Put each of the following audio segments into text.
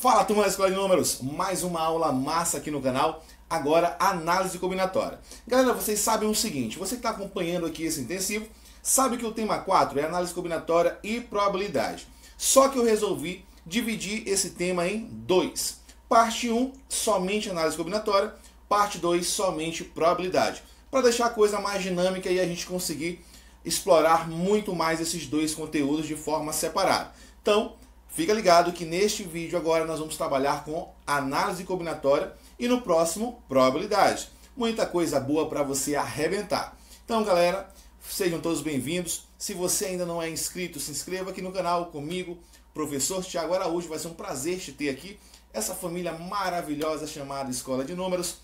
Fala turma da Escola de Números, mais uma aula massa aqui no canal, agora análise combinatória. Galera, vocês sabem o seguinte, você que está acompanhando aqui esse intensivo, sabe que o tema 4 é análise combinatória e probabilidade. Só que eu resolvi dividir esse tema em dois. Parte 1, somente análise combinatória, parte 2, somente probabilidade, para deixar a coisa mais dinâmica e a gente conseguir explorar muito mais esses dois conteúdos de forma separada. Então, Fica ligado que neste vídeo agora nós vamos trabalhar com análise combinatória e no próximo probabilidade. Muita coisa boa para você arrebentar. Então, galera, sejam todos bem-vindos. Se você ainda não é inscrito, se inscreva aqui no canal comigo, professor Tiago Araújo. Vai ser um prazer te ter aqui, essa família maravilhosa chamada Escola de Números.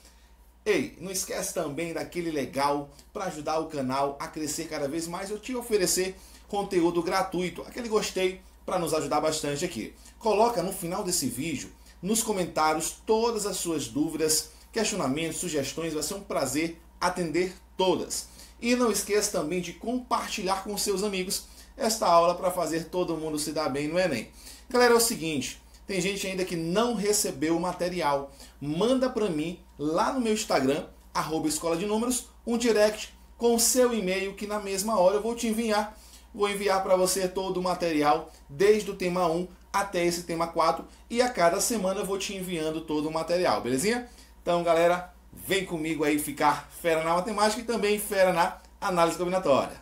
Ei, não esquece também daquele legal para ajudar o canal a crescer cada vez mais. Eu te oferecer conteúdo gratuito, aquele gostei para nos ajudar bastante aqui. Coloca no final desse vídeo, nos comentários, todas as suas dúvidas, questionamentos, sugestões. Vai ser um prazer atender todas. E não esqueça também de compartilhar com seus amigos esta aula para fazer todo mundo se dar bem no Enem. Galera, é o seguinte, tem gente ainda que não recebeu o material. Manda para mim lá no meu Instagram, arroba Escola de Números, um direct com o seu e-mail que na mesma hora eu vou te enviar Vou enviar para você todo o material, desde o tema 1 até esse tema 4. E a cada semana eu vou te enviando todo o material, belezinha? Então, galera, vem comigo aí ficar fera na matemática e também fera na análise combinatória.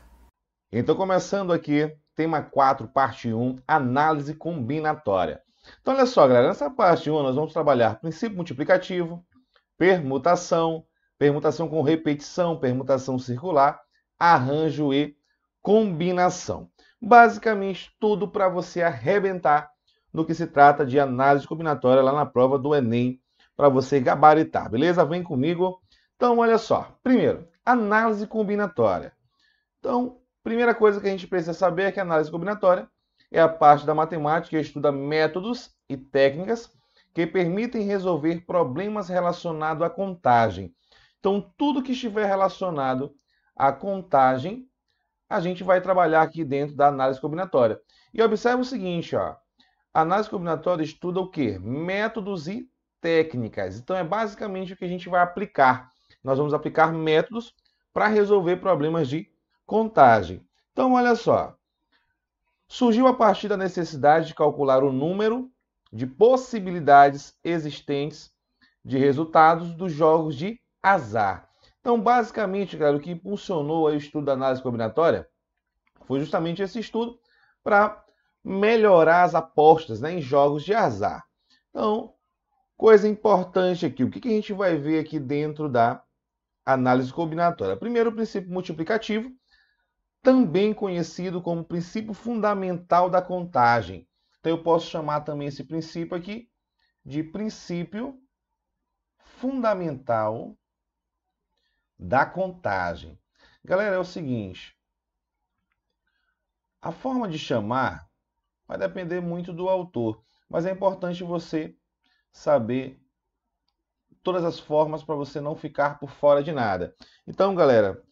Então, começando aqui, tema 4, parte 1, análise combinatória. Então, olha só, galera, nessa parte 1 nós vamos trabalhar princípio multiplicativo, permutação, permutação com repetição, permutação circular, arranjo e combinação. Basicamente, tudo para você arrebentar no que se trata de análise combinatória lá na prova do Enem, para você gabaritar, beleza? Vem comigo. Então, olha só. Primeiro, análise combinatória. Então, primeira coisa que a gente precisa saber é que a análise combinatória é a parte da matemática que estuda métodos e técnicas que permitem resolver problemas relacionados à contagem. Então, tudo que estiver relacionado à contagem a gente vai trabalhar aqui dentro da análise combinatória. E observe o seguinte, ó. A análise combinatória estuda o quê? Métodos e técnicas. Então é basicamente o que a gente vai aplicar. Nós vamos aplicar métodos para resolver problemas de contagem. Então olha só. Surgiu a partir da necessidade de calcular o número de possibilidades existentes de resultados dos jogos de azar. Então, basicamente, o que impulsionou o estudo da análise combinatória foi justamente esse estudo para melhorar as apostas né, em jogos de azar. Então, coisa importante aqui, o que, que a gente vai ver aqui dentro da análise combinatória? Primeiro, o princípio multiplicativo, também conhecido como princípio fundamental da contagem. Então, eu posso chamar também esse princípio aqui de princípio fundamental da contagem. Galera, é o seguinte: a forma de chamar vai depender muito do autor, mas é importante você saber todas as formas para você não ficar por fora de nada. Então, galera,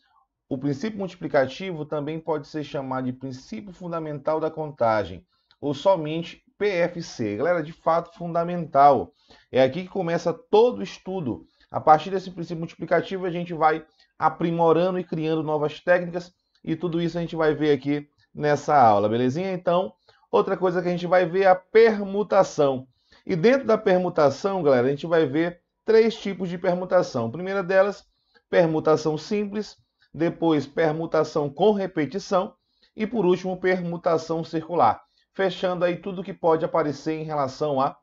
o princípio multiplicativo também pode ser chamado de princípio fundamental da contagem ou somente PFC. Galera, de fato fundamental. É aqui que começa todo o estudo a partir desse princípio multiplicativo, a gente vai aprimorando e criando novas técnicas e tudo isso a gente vai ver aqui nessa aula, belezinha? Então, outra coisa que a gente vai ver é a permutação. E dentro da permutação, galera, a gente vai ver três tipos de permutação. A primeira delas, permutação simples, depois permutação com repetição e por último, permutação circular. Fechando aí tudo que pode aparecer em relação à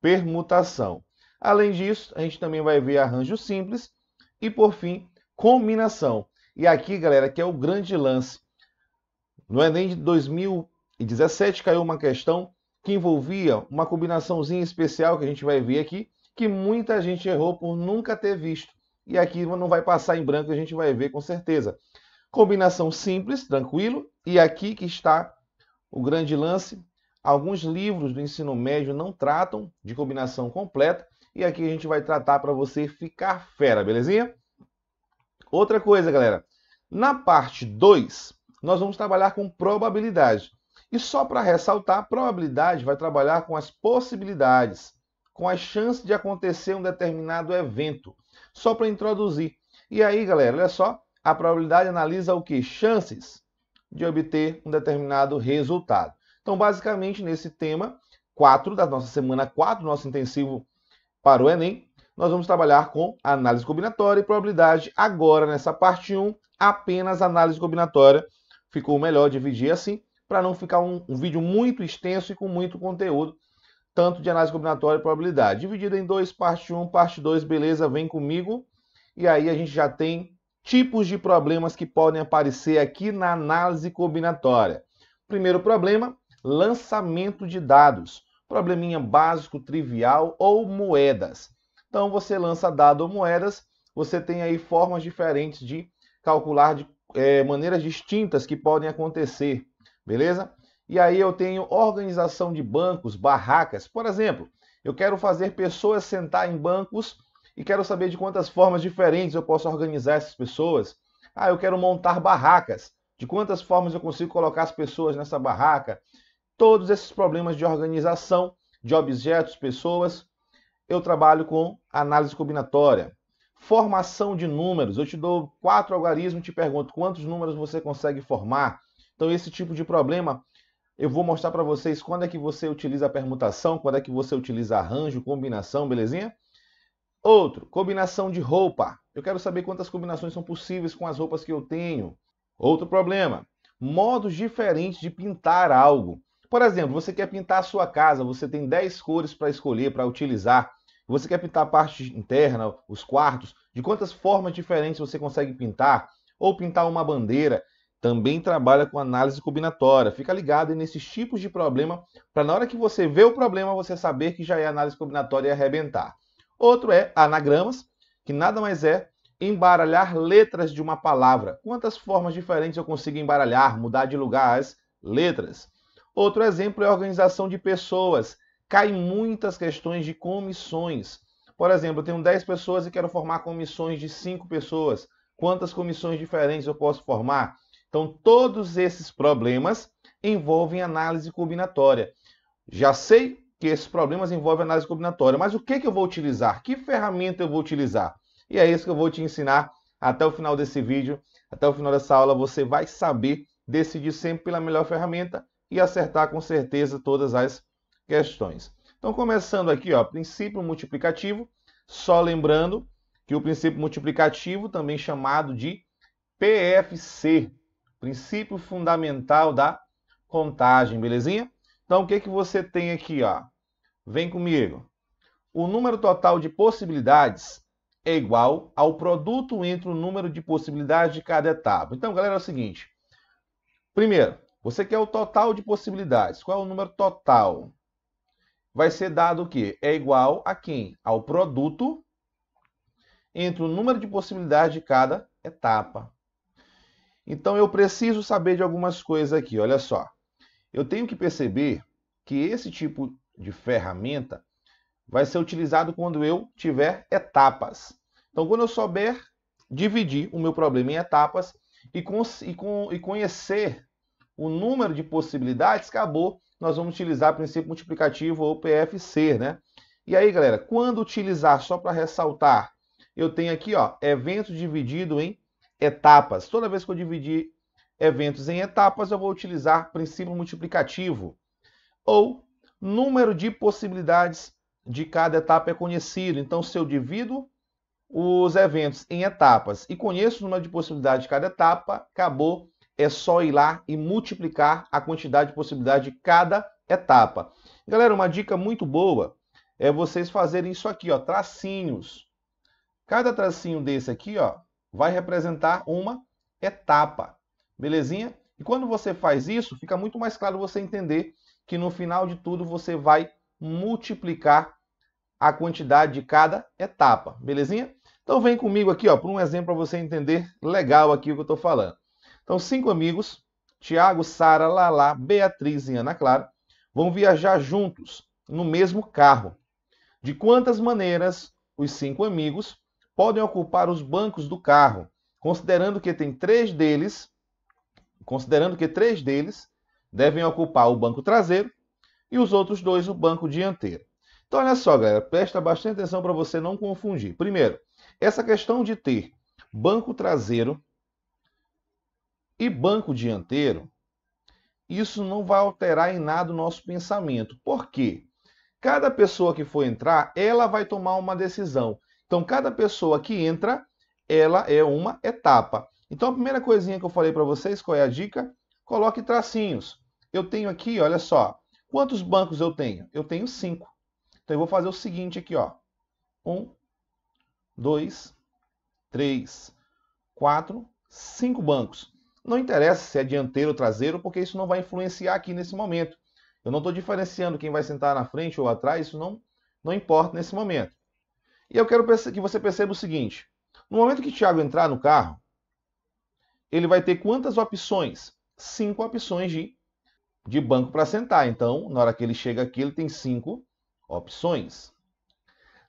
permutação. Além disso, a gente também vai ver arranjo simples e, por fim, combinação. E aqui, galera, que é o grande lance. No Enem é de 2017 caiu uma questão que envolvia uma combinaçãozinha especial que a gente vai ver aqui, que muita gente errou por nunca ter visto. E aqui não vai passar em branco, a gente vai ver com certeza. Combinação simples, tranquilo, e aqui que está o grande lance. Alguns livros do ensino médio não tratam de combinação completa, e aqui a gente vai tratar para você ficar fera, belezinha? Outra coisa, galera. Na parte 2, nós vamos trabalhar com probabilidade. E só para ressaltar, probabilidade vai trabalhar com as possibilidades, com as chances de acontecer um determinado evento. Só para introduzir. E aí, galera, olha só, a probabilidade analisa o que? Chances de obter um determinado resultado. Então, basicamente, nesse tema 4 da nossa semana 4, nosso intensivo para o Enem, nós vamos trabalhar com análise combinatória e probabilidade. Agora, nessa parte 1, apenas análise combinatória. Ficou melhor dividir assim, para não ficar um, um, vídeo muito extenso e com muito conteúdo, tanto de análise combinatória e probabilidade. Dividido em dois, parte 1, parte 2, beleza, vem comigo. E aí a gente já tem tipos de problemas que podem aparecer aqui na análise combinatória. Primeiro problema, lançamento de dados probleminha básico, trivial ou moedas. Então você lança dado ou moedas, você tem aí formas diferentes de calcular de é, maneiras distintas que podem acontecer, beleza? E aí eu tenho organização de bancos, barracas. Por exemplo, eu quero fazer pessoas sentar em bancos e quero saber de quantas formas diferentes eu posso organizar essas pessoas. Ah, eu quero montar barracas. De quantas formas eu consigo colocar as pessoas nessa barraca? todos esses problemas de organização de objetos, pessoas, eu trabalho com análise combinatória. Formação de números. Eu te dou quatro algarismos e te pergunto quantos números você consegue formar. Então, esse tipo de problema eu vou mostrar para vocês quando é que você utiliza a permutação, quando é que você utiliza arranjo, combinação, belezinha? Outro, combinação de roupa. Eu quero saber quantas combinações são possíveis com as roupas que eu tenho. Outro problema, modos diferentes de pintar algo. Por exemplo, você quer pintar a sua casa, você tem 10 cores para escolher, para utilizar. Você quer pintar a parte interna, os quartos, de quantas formas diferentes você consegue pintar, ou pintar uma bandeira. Também trabalha com análise combinatória. Fica ligado nesses tipos de problema, para na hora que você vê o problema, você saber que já é análise combinatória e arrebentar. Outro é anagramas, que nada mais é embaralhar letras de uma palavra. Quantas formas diferentes eu consigo embaralhar, mudar de lugar as letras? Outro exemplo é a organização de pessoas. Cai muitas questões de comissões. Por exemplo, eu tenho 10 pessoas e quero formar comissões de 5 pessoas. Quantas comissões diferentes eu posso formar? Então, todos esses problemas envolvem análise combinatória. Já sei que esses problemas envolvem análise combinatória, mas o que, que eu vou utilizar? Que ferramenta eu vou utilizar? E é isso que eu vou te ensinar até o final desse vídeo. Até o final dessa aula, você vai saber decidir sempre pela melhor ferramenta e acertar com certeza todas as questões. Então, começando aqui, ó, princípio multiplicativo, só lembrando que o princípio multiplicativo, também chamado de PFC, princípio fundamental da contagem, belezinha? Então, o que, que você tem aqui? Ó? Vem comigo. O número total de possibilidades é igual ao produto entre o número de possibilidades de cada etapa. Então, galera, é o seguinte. Primeiro, você quer o total de possibilidades. Qual é o número total? Vai ser dado o quê? É igual a quem? Ao produto entre o número de possibilidades de cada etapa. Então eu preciso saber de algumas coisas aqui, olha só. Eu tenho que perceber que esse tipo de ferramenta vai ser utilizado quando eu tiver etapas. Então quando eu souber dividir o meu problema em etapas e, e, e conhecer o número de possibilidades, acabou, nós vamos utilizar o princípio multiplicativo ou PFC, né? E aí, galera, quando utilizar, só para ressaltar, eu tenho aqui, ó, evento dividido em etapas. Toda vez que eu dividir eventos em etapas, eu vou utilizar princípio multiplicativo. Ou número de possibilidades de cada etapa é conhecido. Então, se eu divido os eventos em etapas e conheço o número de possibilidades de cada etapa, acabou, é só ir lá e multiplicar a quantidade de possibilidade de cada etapa. Galera, uma dica muito boa é vocês fazerem isso aqui, ó, tracinhos. Cada tracinho desse aqui, ó, vai representar uma etapa. Belezinha? E quando você faz isso, fica muito mais claro você entender que no final de tudo você vai multiplicar a quantidade de cada etapa. Belezinha? Então vem comigo aqui, ó, para um exemplo para você entender legal aqui o que eu estou falando. Então, cinco amigos, Tiago, Sara, Lala, Beatriz e Ana Clara, vão viajar juntos no mesmo carro. De quantas maneiras os cinco amigos podem ocupar os bancos do carro, considerando que tem três deles, considerando que três deles devem ocupar o banco traseiro e os outros dois o banco dianteiro. Então olha só, galera, presta bastante atenção para você não confundir. Primeiro, essa questão de ter banco traseiro e banco dianteiro, isso não vai alterar em nada o nosso pensamento. Por quê? Cada pessoa que for entrar, ela vai tomar uma decisão. Então, cada pessoa que entra, ela é uma etapa. Então, a primeira coisinha que eu falei para vocês, qual é a dica? Coloque tracinhos. Eu tenho aqui, olha só, quantos bancos eu tenho? Eu tenho cinco. Então, eu vou fazer o seguinte aqui, ó. Um, dois, três, quatro, cinco bancos. Não interessa se é dianteiro ou traseiro, porque isso não vai influenciar aqui nesse momento. Eu não estou diferenciando quem vai sentar na frente ou atrás, isso não, não importa nesse momento. E eu quero que você perceba o seguinte: no momento que Thiago entrar no carro, ele vai ter quantas opções? Cinco opções de, de banco para sentar. Então, na hora que ele chega aqui, ele tem cinco opções.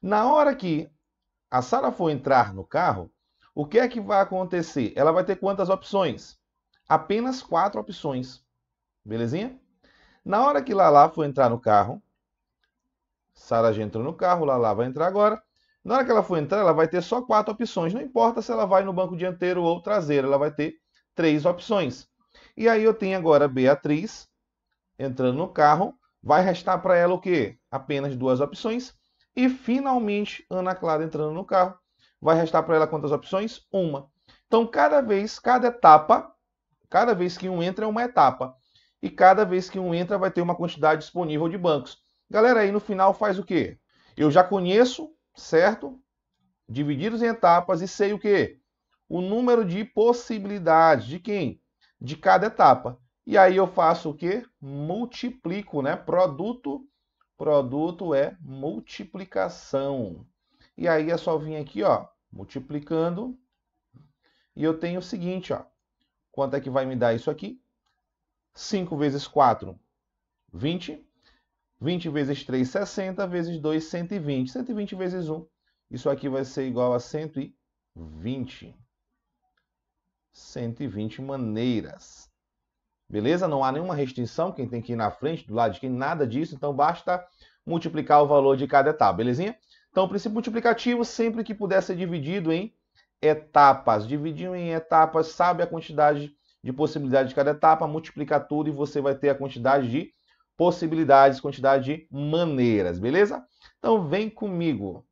Na hora que a Sara for entrar no carro, o que é que vai acontecer? Ela vai ter quantas opções? apenas quatro opções. Belezinha? Na hora que Lala for entrar no carro, Sara já entrou no carro, Lala vai entrar agora. Na hora que ela for entrar, ela vai ter só quatro opções. Não importa se ela vai no banco dianteiro ou traseiro, ela vai ter três opções. E aí eu tenho agora Beatriz entrando no carro. Vai restar para ela o quê? Apenas duas opções. E finalmente Ana Clara entrando no carro. Vai restar para ela quantas opções? Uma. Então, cada vez, cada etapa, Cada vez que um entra é uma etapa. E cada vez que um entra vai ter uma quantidade disponível de bancos. Galera, aí no final faz o quê? Eu já conheço, certo? Divididos em etapas e sei o quê? O número de possibilidades de quem? De cada etapa. E aí eu faço o quê? Multiplico, né? Produto, produto é multiplicação. E aí é só vir aqui, ó, multiplicando. E eu tenho o seguinte, ó. Quanto é que vai me dar isso aqui? 5 vezes 4, 20. 20 vezes 3, 60, vezes 2, 120. 120 vezes 1, isso aqui vai ser igual a 120. 120 maneiras. Beleza? Não há nenhuma restrição, quem tem que ir na frente, do lado de quem, nada disso. Então, basta multiplicar o valor de cada etapa, belezinha? Então, o princípio multiplicativo, sempre que puder ser dividido em etapas. Dividiu em etapas, sabe a quantidade de possibilidades de cada etapa, multiplica tudo e você vai ter a quantidade de possibilidades, quantidade de maneiras, beleza? Então vem comigo.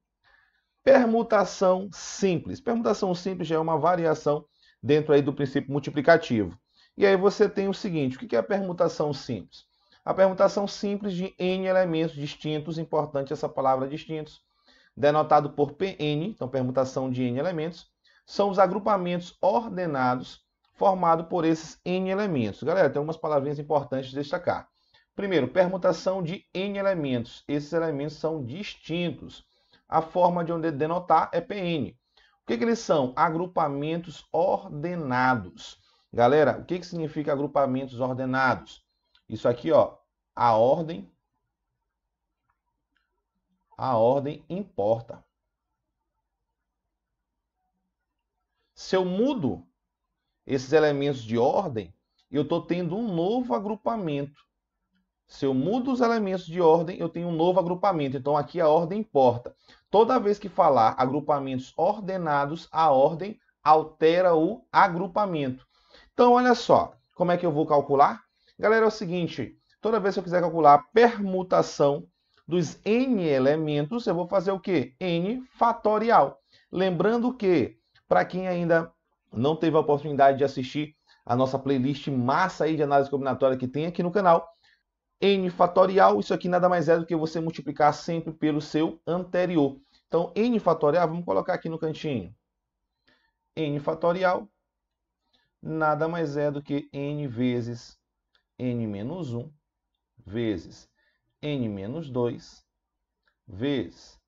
Permutação simples. Permutação simples já é uma variação dentro aí do princípio multiplicativo. E aí você tem o seguinte, o que é a permutação simples? A permutação simples de n elementos distintos, importante essa palavra distintos, denotado por Pn, então permutação de n elementos, são os agrupamentos ordenados formados por esses n elementos. Galera, tem algumas palavrinhas importantes de destacar. Primeiro, permutação de n elementos. Esses elementos são distintos. A forma de onde denotar é PN. O que, que eles são? Agrupamentos ordenados. Galera, o que, que significa agrupamentos ordenados? Isso aqui, ó, a ordem a ordem importa. Se eu mudo esses elementos de ordem, eu estou tendo um novo agrupamento. Se eu mudo os elementos de ordem, eu tenho um novo agrupamento. Então aqui a ordem importa. Toda vez que falar agrupamentos ordenados, a ordem altera o agrupamento. Então olha só, como é que eu vou calcular? Galera, é o seguinte, toda vez que eu quiser calcular a permutação dos n elementos, eu vou fazer o quê? n fatorial. Lembrando que para quem ainda não teve a oportunidade de assistir a nossa playlist massa aí de análise combinatória que tem aqui no canal, n fatorial, isso aqui nada mais é do que você multiplicar sempre pelo seu anterior. Então, n fatorial, vamos colocar aqui no cantinho. n fatorial nada mais é do que n vezes n menos 1 vezes n menos 2 vezes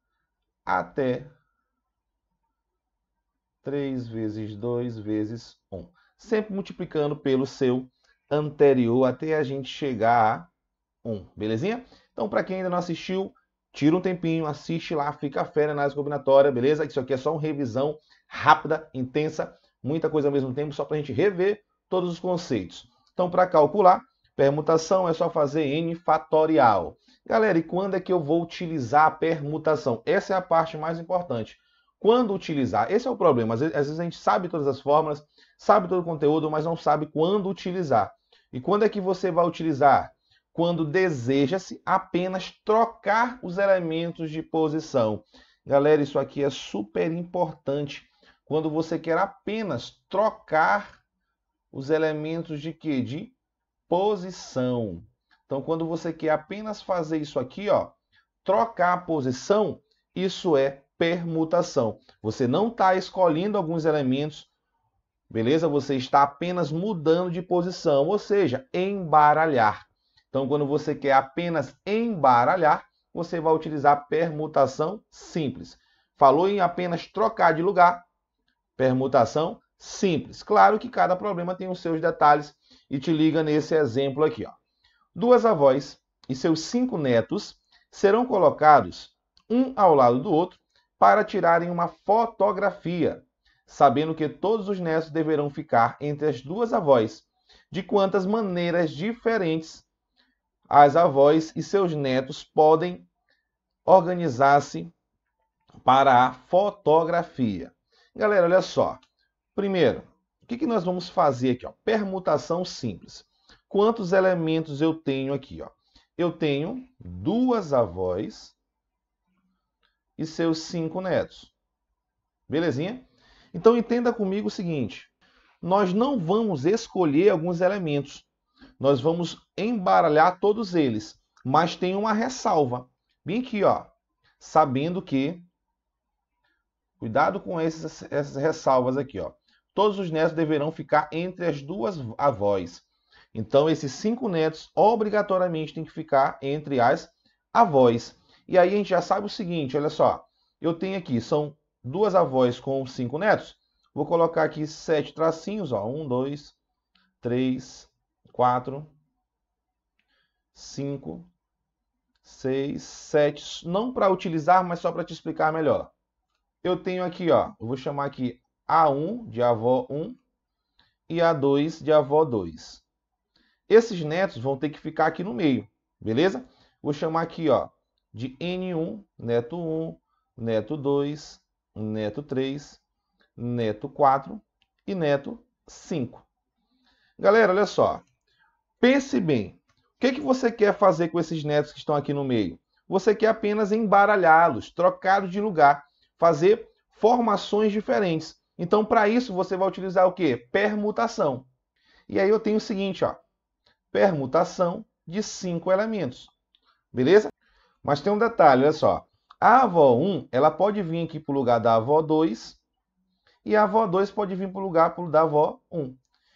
até 3 vezes 2 vezes 1. Sempre multiplicando pelo seu anterior até a gente chegar a 1, belezinha? Então, para quem ainda não assistiu, tira um tempinho, assiste lá, fica fera na análise combinatória, beleza? Isso aqui é só uma revisão rápida, intensa, muita coisa ao mesmo tempo, só para a gente rever todos os conceitos. Então, para calcular, permutação é só fazer n fatorial. Galera, e quando é que eu vou utilizar a permutação? Essa é a parte mais importante quando utilizar. Esse é o problema. Às vezes, a gente sabe todas as fórmulas, sabe todo o conteúdo, mas não sabe quando utilizar. E quando é que você vai utilizar? Quando deseja-se apenas trocar os elementos de posição. Galera, isso aqui é super importante. Quando você quer apenas trocar os elementos de quê? De posição. Então, quando você quer apenas fazer isso aqui, ó, trocar a posição, isso é permutação. Você não está escolhendo alguns elementos, beleza? Você está apenas mudando de posição, ou seja, embaralhar. Então, quando você quer apenas embaralhar, você vai utilizar permutação simples. Falou em apenas trocar de lugar, permutação simples. Claro que cada problema tem os seus detalhes e te liga nesse exemplo aqui. Ó. Duas avós e seus cinco netos serão colocados um ao lado do outro para tirarem uma fotografia, sabendo que todos os netos deverão ficar entre as duas avós, de quantas maneiras diferentes as avós e seus netos podem organizar-se para a fotografia. Galera, olha só. Primeiro, o que, que nós vamos fazer aqui? Ó? Permutação simples. Quantos elementos eu tenho aqui? Ó? Eu tenho duas avós e seus cinco netos. Belezinha? Então entenda comigo o seguinte: nós não vamos escolher alguns elementos, nós vamos embaralhar todos eles, mas tem uma ressalva. Bem aqui, ó, sabendo que cuidado com esses, essas ressalvas aqui, ó. Todos os netos deverão ficar entre as duas avós. Então esses cinco netos obrigatoriamente têm que ficar entre as avós. E aí a gente já sabe o seguinte, olha só. Eu tenho aqui, são duas avós com cinco netos. Vou colocar aqui sete tracinhos, ó. Um, dois, três, quatro, cinco, seis, sete. Não para utilizar, mas só para te explicar melhor. Eu tenho aqui, ó. Eu vou chamar aqui A1 de avó 1 e A2 de avó 2. Esses netos vão ter que ficar aqui no meio, beleza? Vou chamar aqui, ó, de N1, neto 1, neto 2, neto 3, neto 4 e neto 5. Galera, olha só. Pense bem. O que, que você quer fazer com esses netos que estão aqui no meio? Você quer apenas embaralhá-los, trocá-los de lugar, fazer formações diferentes. Então, para isso, você vai utilizar o que? Permutação. E aí eu tenho o seguinte, ó. Permutação de cinco elementos. Beleza? Mas tem um detalhe, olha só. A avó 1, ela pode vir aqui para o lugar da avó 2, e a avó 2 pode vir para o lugar da avó 1.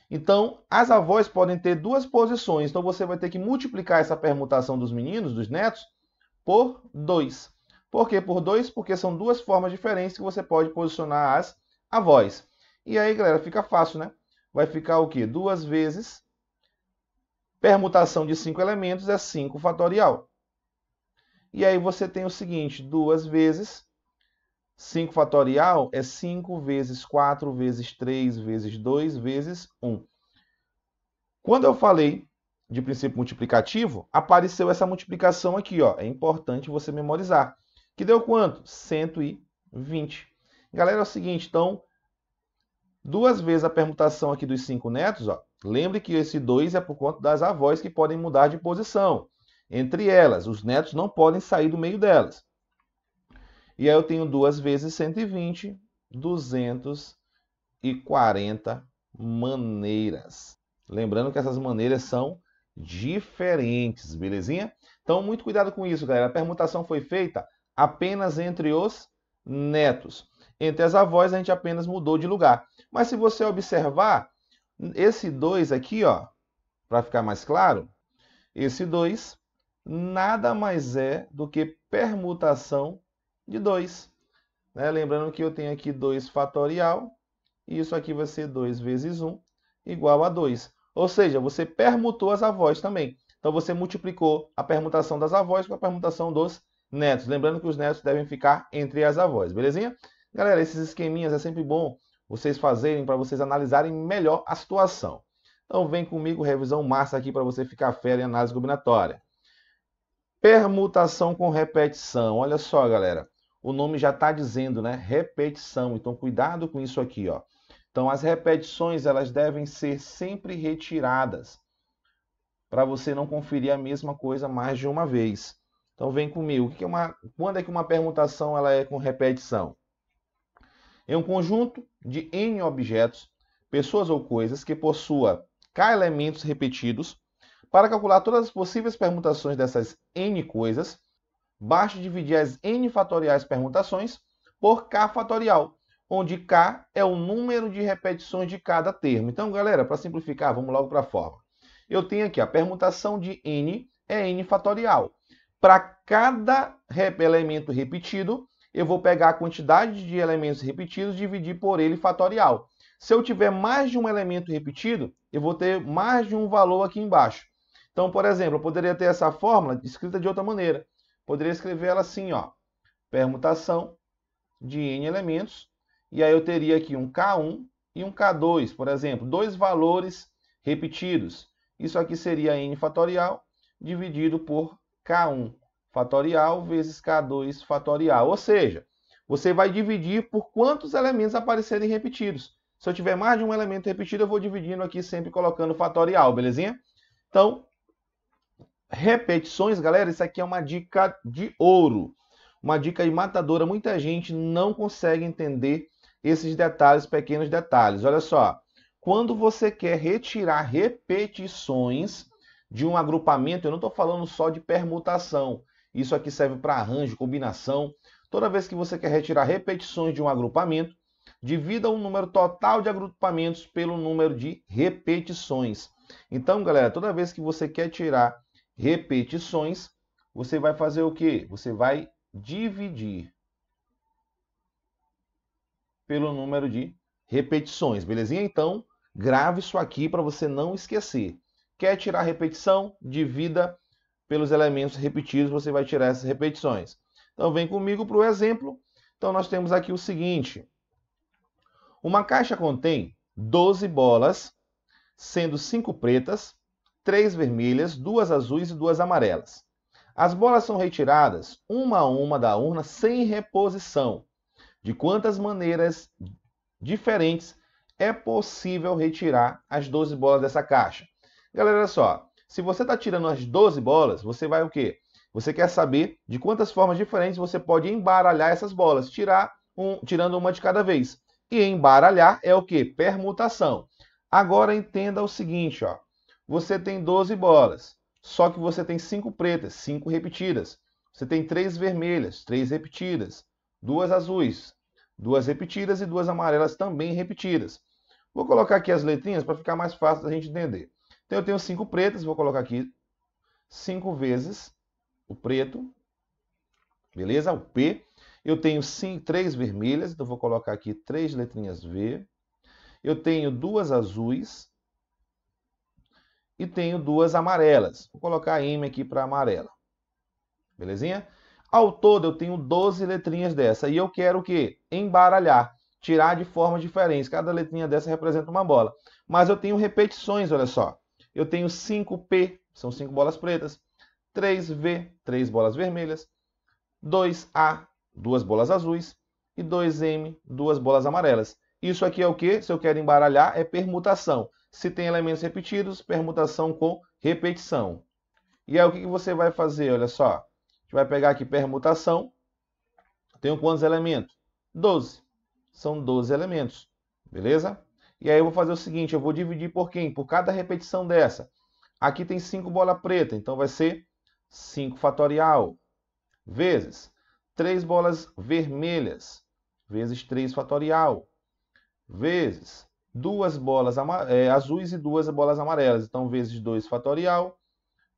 Então, as avós podem ter duas posições. Então, você vai ter que multiplicar essa permutação dos meninos, dos netos, por 2. Por que por 2? Porque são duas formas diferentes que você pode posicionar as avós. E aí, galera, fica fácil, né? Vai ficar o quê? Duas vezes permutação de cinco elementos é 5 fatorial. E aí você tem o seguinte, duas vezes 5 fatorial é 5 vezes 4 vezes 3 vezes 2 vezes 1. Quando eu falei de princípio multiplicativo, apareceu essa multiplicação aqui, ó. É importante você memorizar. Que deu quanto? 120. Galera, é o seguinte, então, duas vezes a permutação aqui dos 5 netos, ó. Lembre que esse 2 é por conta das avós que podem mudar de posição entre elas. Os netos não podem sair do meio delas. E aí eu tenho 2 vezes 120, 240 maneiras. Lembrando que essas maneiras são diferentes, belezinha? Então, muito cuidado com isso, galera. A permutação foi feita apenas entre os netos. Entre as avós, a gente apenas mudou de lugar. Mas se você observar, esse 2 aqui, ó, para ficar mais claro, esse 2 nada mais é do que permutação de 2. Né? Lembrando que eu tenho aqui 2 fatorial, e isso aqui vai ser 2 vezes 1, um, igual a 2. Ou seja, você permutou as avós também. Então você multiplicou a permutação das avós com a permutação dos netos. Lembrando que os netos devem ficar entre as avós, belezinha? Galera, esses esqueminhas é sempre bom vocês fazerem para vocês analisarem melhor a situação. Então vem comigo, revisão massa aqui para você ficar fera em análise combinatória. Permutação com repetição. Olha só, galera. O nome já está dizendo, né? Repetição. Então, cuidado com isso aqui, ó. Então, as repetições, elas devem ser sempre retiradas para você não conferir a mesma coisa mais de uma vez. Então, vem comigo. É uma... Quando é que uma permutação ela é com repetição? É um conjunto de N objetos, pessoas ou coisas que possua K elementos repetidos para calcular todas as possíveis permutações dessas n coisas, basta dividir as n fatoriais permutações por k fatorial, onde k é o número de repetições de cada termo. Então, galera, para simplificar, vamos logo para a forma. Eu tenho aqui a permutação de n é n fatorial. Para cada elemento repetido, eu vou pegar a quantidade de elementos repetidos e dividir por ele fatorial. Se eu tiver mais de um elemento repetido, eu vou ter mais de um valor aqui embaixo. Então, por exemplo, eu poderia ter essa fórmula escrita de outra maneira. Poderia escrever ela assim, ó, permutação de n elementos, e aí eu teria aqui um K1 e um K2, por exemplo, dois valores repetidos. Isso aqui seria n fatorial dividido por K1 fatorial vezes K2 fatorial. Ou seja, você vai dividir por quantos elementos aparecerem repetidos. Se eu tiver mais de um elemento repetido, eu vou dividindo aqui sempre colocando fatorial, belezinha? Então, repetições, galera, isso aqui é uma dica de ouro, uma dica de matadora. Muita gente não consegue entender esses detalhes, pequenos detalhes. Olha só, quando você quer retirar repetições de um agrupamento, eu não estou falando só de permutação. Isso aqui serve para arranjo, combinação. Toda vez que você quer retirar repetições de um agrupamento, divida o um número total de agrupamentos pelo número de repetições. Então, galera, toda vez que você quer tirar repetições, você vai fazer o quê? Você vai dividir pelo número de repetições, belezinha? Então, grave isso aqui para você não esquecer. Quer tirar repetição? Divida pelos elementos repetidos, você vai tirar essas repetições. Então, vem comigo para o exemplo. Então, nós temos aqui o seguinte. Uma caixa contém 12 bolas, sendo 5 pretas, três vermelhas, duas azuis e duas amarelas. As bolas são retiradas uma a uma da urna sem reposição. De quantas maneiras diferentes é possível retirar as 12 bolas dessa caixa? Galera, olha só. Se você está tirando as 12 bolas, você vai o quê? Você quer saber de quantas formas diferentes você pode embaralhar essas bolas, tirar um, tirando uma de cada vez. E embaralhar é o que? Permutação. Agora entenda o seguinte, ó você tem 12 bolas. Só que você tem 5 pretas, 5 repetidas. Você tem 3 vermelhas, 3 repetidas. 2 azuis, 2 repetidas e 2 amarelas também repetidas. Vou colocar aqui as letrinhas para ficar mais fácil da gente entender. Então eu tenho 5 pretas, vou colocar aqui 5 vezes o preto, beleza? O P. Eu tenho 3 vermelhas, então vou colocar aqui 3 letrinhas V. Eu tenho 2 azuis, e tenho duas amarelas. Vou colocar M aqui para amarela. Belezinha? Ao todo eu tenho 12 letrinhas dessa e eu quero o quê? Embaralhar, tirar de formas diferentes. Cada letrinha dessa representa uma bola. Mas eu tenho repetições, olha só. Eu tenho 5P, são 5 bolas pretas. 3V, 3 bolas vermelhas. 2A, duas bolas azuis. E 2M, duas bolas amarelas. Isso aqui é o que? Se eu quero embaralhar, é permutação. Se tem elementos repetidos, permutação com repetição. E aí o que você vai fazer? Olha só. A gente vai pegar aqui permutação. Tenho quantos elementos? 12. São 12 elementos. Beleza? E aí eu vou fazer o seguinte, eu vou dividir por quem? Por cada repetição dessa. Aqui tem 5 bola preta, então vai ser 5 fatorial vezes 3 bolas vermelhas vezes 3 fatorial vezes duas bolas é, azuis e duas bolas amarelas. Então, vezes 2 fatorial,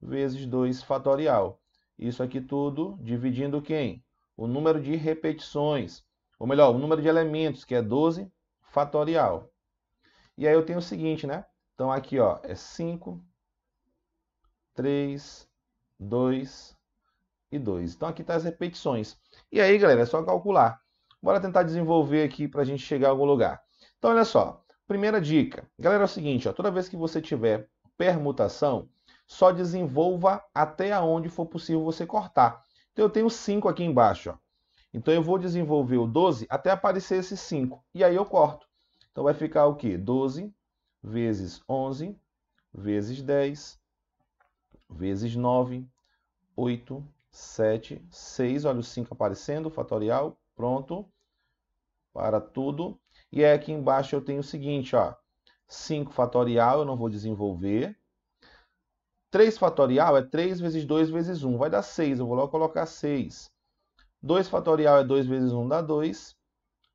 vezes 2 fatorial. Isso aqui tudo dividindo quem? O número de repetições, ou melhor, o número de elementos, que é 12 fatorial. E aí eu tenho o seguinte, né? Então, aqui ó, é 5, 3, 2 e 2. Então, aqui está as repetições. E aí, galera, é só calcular. Bora tentar desenvolver aqui para a gente chegar a algum lugar. Então, olha só. Primeira dica. Galera, é o seguinte, ó, toda vez que você tiver permutação, só desenvolva até onde for possível você cortar. Então eu tenho 5 aqui embaixo. Ó. Então eu vou desenvolver o 12 até aparecer esse 5. E aí eu corto. Então vai ficar o quê? 12 vezes 11 vezes 10 vezes 9, 8, 7, 6. Olha o 5 aparecendo, fatorial. Pronto. Para tudo. E é aqui embaixo eu tenho o seguinte, ó, 5 fatorial eu não vou desenvolver. 3 fatorial é 3 vezes 2 vezes 1, vai dar 6, eu vou logo colocar 6. 2 fatorial é 2 vezes 1, dá 2.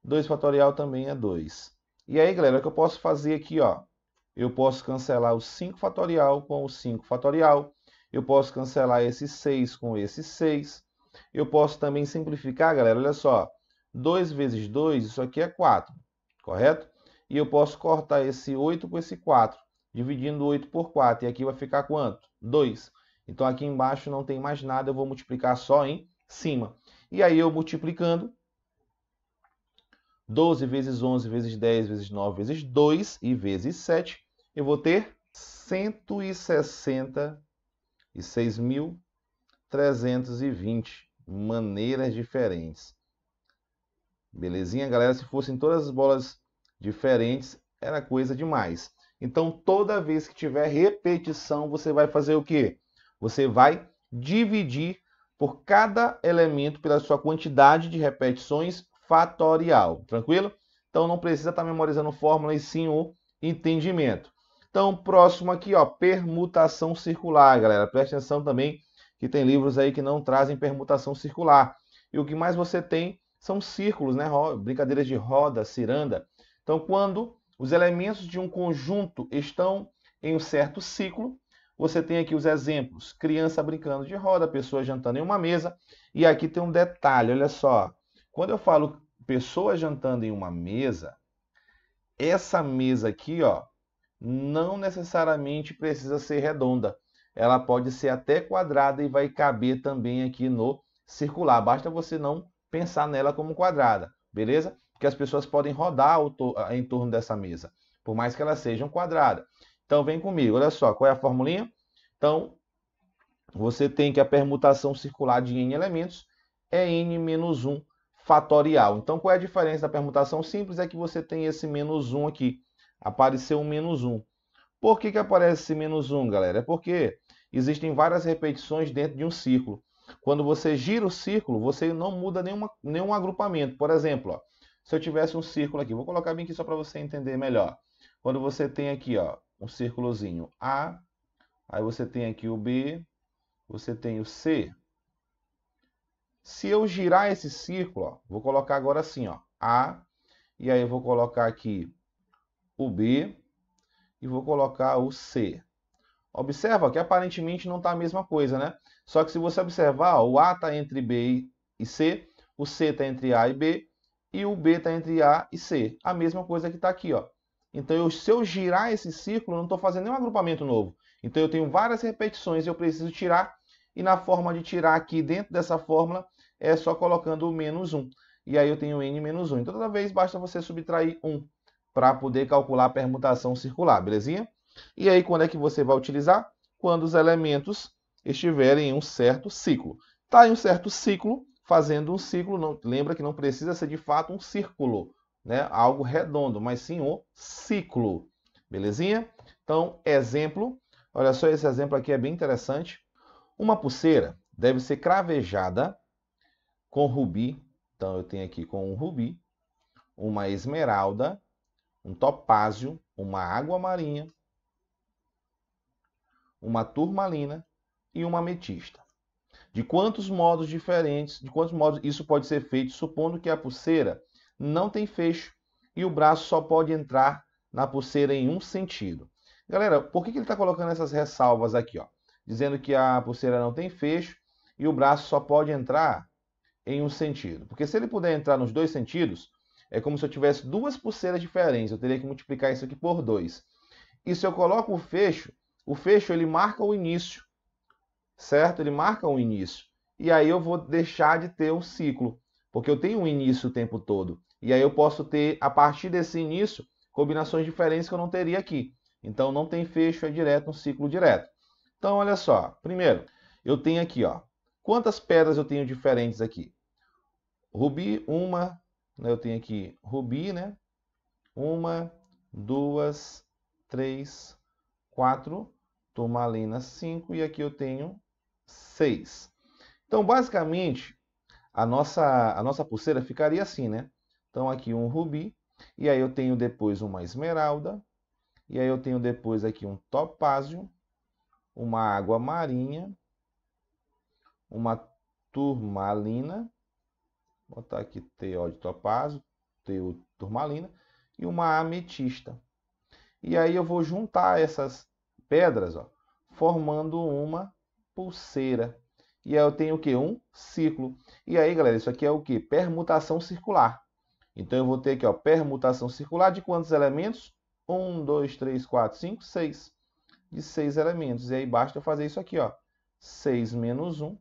2 fatorial também é 2. E aí, galera, o que eu posso fazer aqui, ó? Eu posso cancelar o 5 fatorial com o 5 fatorial. Eu posso cancelar esse 6 com esse 6. Eu posso também simplificar, galera, olha só. 2 vezes 2, isso aqui é 4 correto? E eu posso cortar esse 8 com esse 4, dividindo 8 por 4. E aqui vai ficar quanto? 2. Então aqui embaixo não tem mais nada, eu vou multiplicar só em cima. E aí eu multiplicando, 12 vezes 11 vezes 10 vezes 9 vezes 2 e vezes 7, eu vou ter 166.320 maneiras diferentes. Belezinha, galera? Se fossem todas as bolas diferentes, era coisa demais. Então, toda vez que tiver repetição, você vai fazer o quê? Você vai dividir por cada elemento pela sua quantidade de repetições fatorial, tranquilo? Então, não precisa estar memorizando fórmula e sim o entendimento. Então, próximo aqui, ó, permutação circular, galera. Preste atenção também que tem livros aí que não trazem permutação circular. E o que mais você tem são círculos, né? brincadeiras de roda, ciranda. Então, quando os elementos de um conjunto estão em um certo ciclo, você tem aqui os exemplos: criança brincando de roda, pessoa jantando em uma mesa. E aqui tem um detalhe: olha só. Quando eu falo pessoa jantando em uma mesa, essa mesa aqui, ó, não necessariamente precisa ser redonda. Ela pode ser até quadrada e vai caber também aqui no circular. Basta você não pensar nela como quadrada, beleza? Porque as pessoas podem rodar em torno dessa mesa, por mais que elas sejam quadradas. Então vem comigo, olha só, qual é a formulinha? Então, você tem que a permutação circular de n elementos é n menos 1 fatorial. Então, qual é a diferença da permutação simples? É que você tem esse menos 1 aqui. Apareceu um menos 1. Por que, que aparece esse menos 1, galera? É porque existem várias repetições dentro de um círculo. Quando você gira o círculo, você não muda nenhuma, nenhum agrupamento. Por exemplo, ó, se eu tivesse um círculo aqui, vou colocar bem aqui só para você entender melhor. Quando você tem aqui ó, um círculozinho A, aí você tem aqui o B, você tem o C. Se eu girar esse círculo, ó, vou colocar agora assim, ó, A, e aí eu vou colocar aqui o B e vou colocar o C. Observa que aparentemente não está a mesma coisa, né? Só que se você observar, o A está entre B e C, o C está entre A e B e o B está entre A e C. A mesma coisa que está aqui, ó. Então, eu, se eu girar esse círculo, não estou fazendo nenhum agrupamento novo. Então, eu tenho várias repetições eu preciso tirar. E na forma de tirar aqui dentro dessa fórmula, é só colocando o menos 1. E aí eu tenho n menos 1. Então, toda vez basta você subtrair 1 para poder calcular a permutação circular, belezinha? E aí, quando é que você vai utilizar? Quando os elementos estiverem em um certo ciclo. Está em um certo ciclo, fazendo um ciclo, não, lembra que não precisa ser de fato um círculo, né? algo redondo, mas sim um ciclo. Belezinha? Então, exemplo. Olha só, esse exemplo aqui é bem interessante. Uma pulseira deve ser cravejada com rubi. Então, eu tenho aqui com um rubi, uma esmeralda, um topázio, uma água marinha, uma turmalina e uma ametista. De quantos modos diferentes, de quantos modos isso pode ser feito, supondo que a pulseira não tem fecho e o braço só pode entrar na pulseira em um sentido. Galera, por que, ele está colocando essas ressalvas aqui? Ó? Dizendo que a pulseira não tem fecho e o braço só pode entrar em um sentido. Porque se ele puder entrar nos dois sentidos, é como se eu tivesse duas pulseiras diferentes. Eu teria que multiplicar isso aqui por dois. E se eu coloco o fecho, o fecho ele marca o início, certo? Ele marca o início. E aí eu vou deixar de ter o ciclo, porque eu tenho um início o tempo todo. E aí eu posso ter, a partir desse início, combinações diferentes que eu não teria aqui. Então não tem fecho, é direto, um ciclo direto. Então olha só, primeiro, eu tenho aqui, ó, quantas pedras eu tenho diferentes aqui? Rubi, uma, né, eu tenho aqui rubi, né? Uma, duas, três, quatro, turmalina 5 e aqui eu tenho 6. Então, basicamente, a nossa, a nossa pulseira ficaria assim, né? Então, aqui um rubi, e aí eu tenho depois uma esmeralda, e aí eu tenho depois aqui um topázio, uma água marinha, uma turmalina, vou botar aqui TO de topázio, teu turmalina, e uma ametista. E aí eu vou juntar essas, pedras, ó, formando uma pulseira. E aí eu tenho o que? Um ciclo. E aí, galera, isso aqui é o que? Permutação circular. Então eu vou ter aqui, ó, permutação circular de quantos elementos? Um, dois, três, quatro, cinco, seis. De seis elementos. E aí basta eu fazer isso aqui, ó. 6 menos 1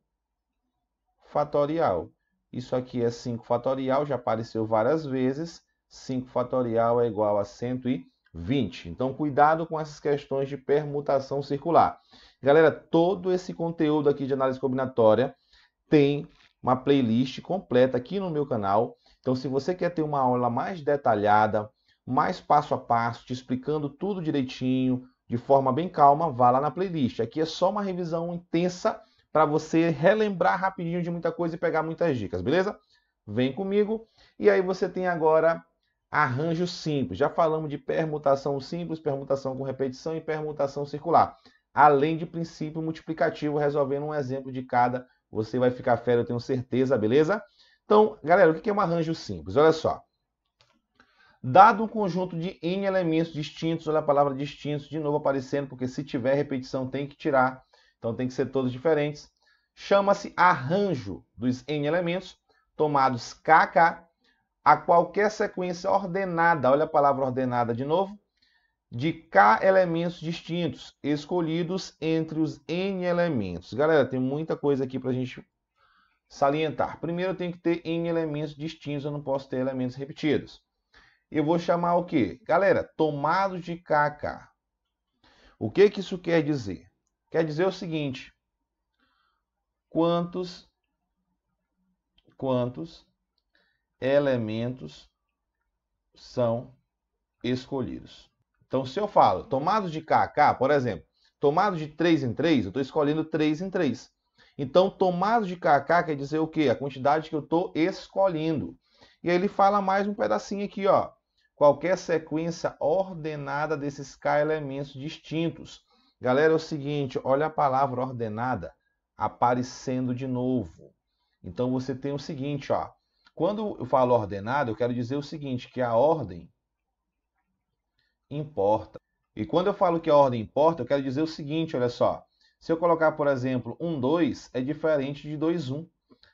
fatorial. Isso aqui é 5 fatorial, já apareceu várias vezes. 5 fatorial é igual a e 20. Então, cuidado com essas questões de permutação circular. Galera, todo esse conteúdo aqui de análise combinatória tem uma playlist completa aqui no meu canal. Então, se você quer ter uma aula mais detalhada, mais passo a passo, te explicando tudo direitinho, de forma bem calma, vá lá na playlist. Aqui é só uma revisão intensa para você relembrar rapidinho de muita coisa e pegar muitas dicas, beleza? Vem comigo. E aí você tem agora arranjo simples. Já falamos de permutação simples, permutação com repetição e permutação circular. Além de princípio multiplicativo, resolvendo um exemplo de cada, você vai ficar fera, eu tenho certeza, beleza? Então, galera, o que é um arranjo simples? Olha só. Dado um conjunto de n elementos distintos, olha a palavra distintos de novo aparecendo, porque se tiver repetição tem que tirar, então tem que ser todos diferentes. Chama-se arranjo dos n elementos, tomados kk a qualquer sequência ordenada, olha a palavra ordenada de novo, de k elementos distintos, escolhidos entre os n elementos. Galera, tem muita coisa aqui para a gente salientar. Primeiro, eu tenho que ter n elementos distintos, eu não posso ter elementos repetidos. Eu vou chamar o quê? Galera, tomados de kk. O que, que isso quer dizer? Quer dizer o seguinte, quantos, quantos elementos são escolhidos. Então, se eu falo tomados de k a k, por exemplo, tomados de 3 em 3, eu estou escolhendo 3 em 3. Então, tomados de k a k quer dizer o quê? A quantidade que eu estou escolhendo. E aí ele fala mais um pedacinho aqui, ó. Qualquer sequência ordenada desses k elementos distintos. Galera, é o seguinte, olha a palavra ordenada aparecendo de novo. Então, você tem o seguinte, ó. Quando eu falo ordenado, eu quero dizer o seguinte, que a ordem importa. E quando eu falo que a ordem importa, eu quero dizer o seguinte, olha só. Se eu colocar, por exemplo, 1, 2 é diferente de 2, 1.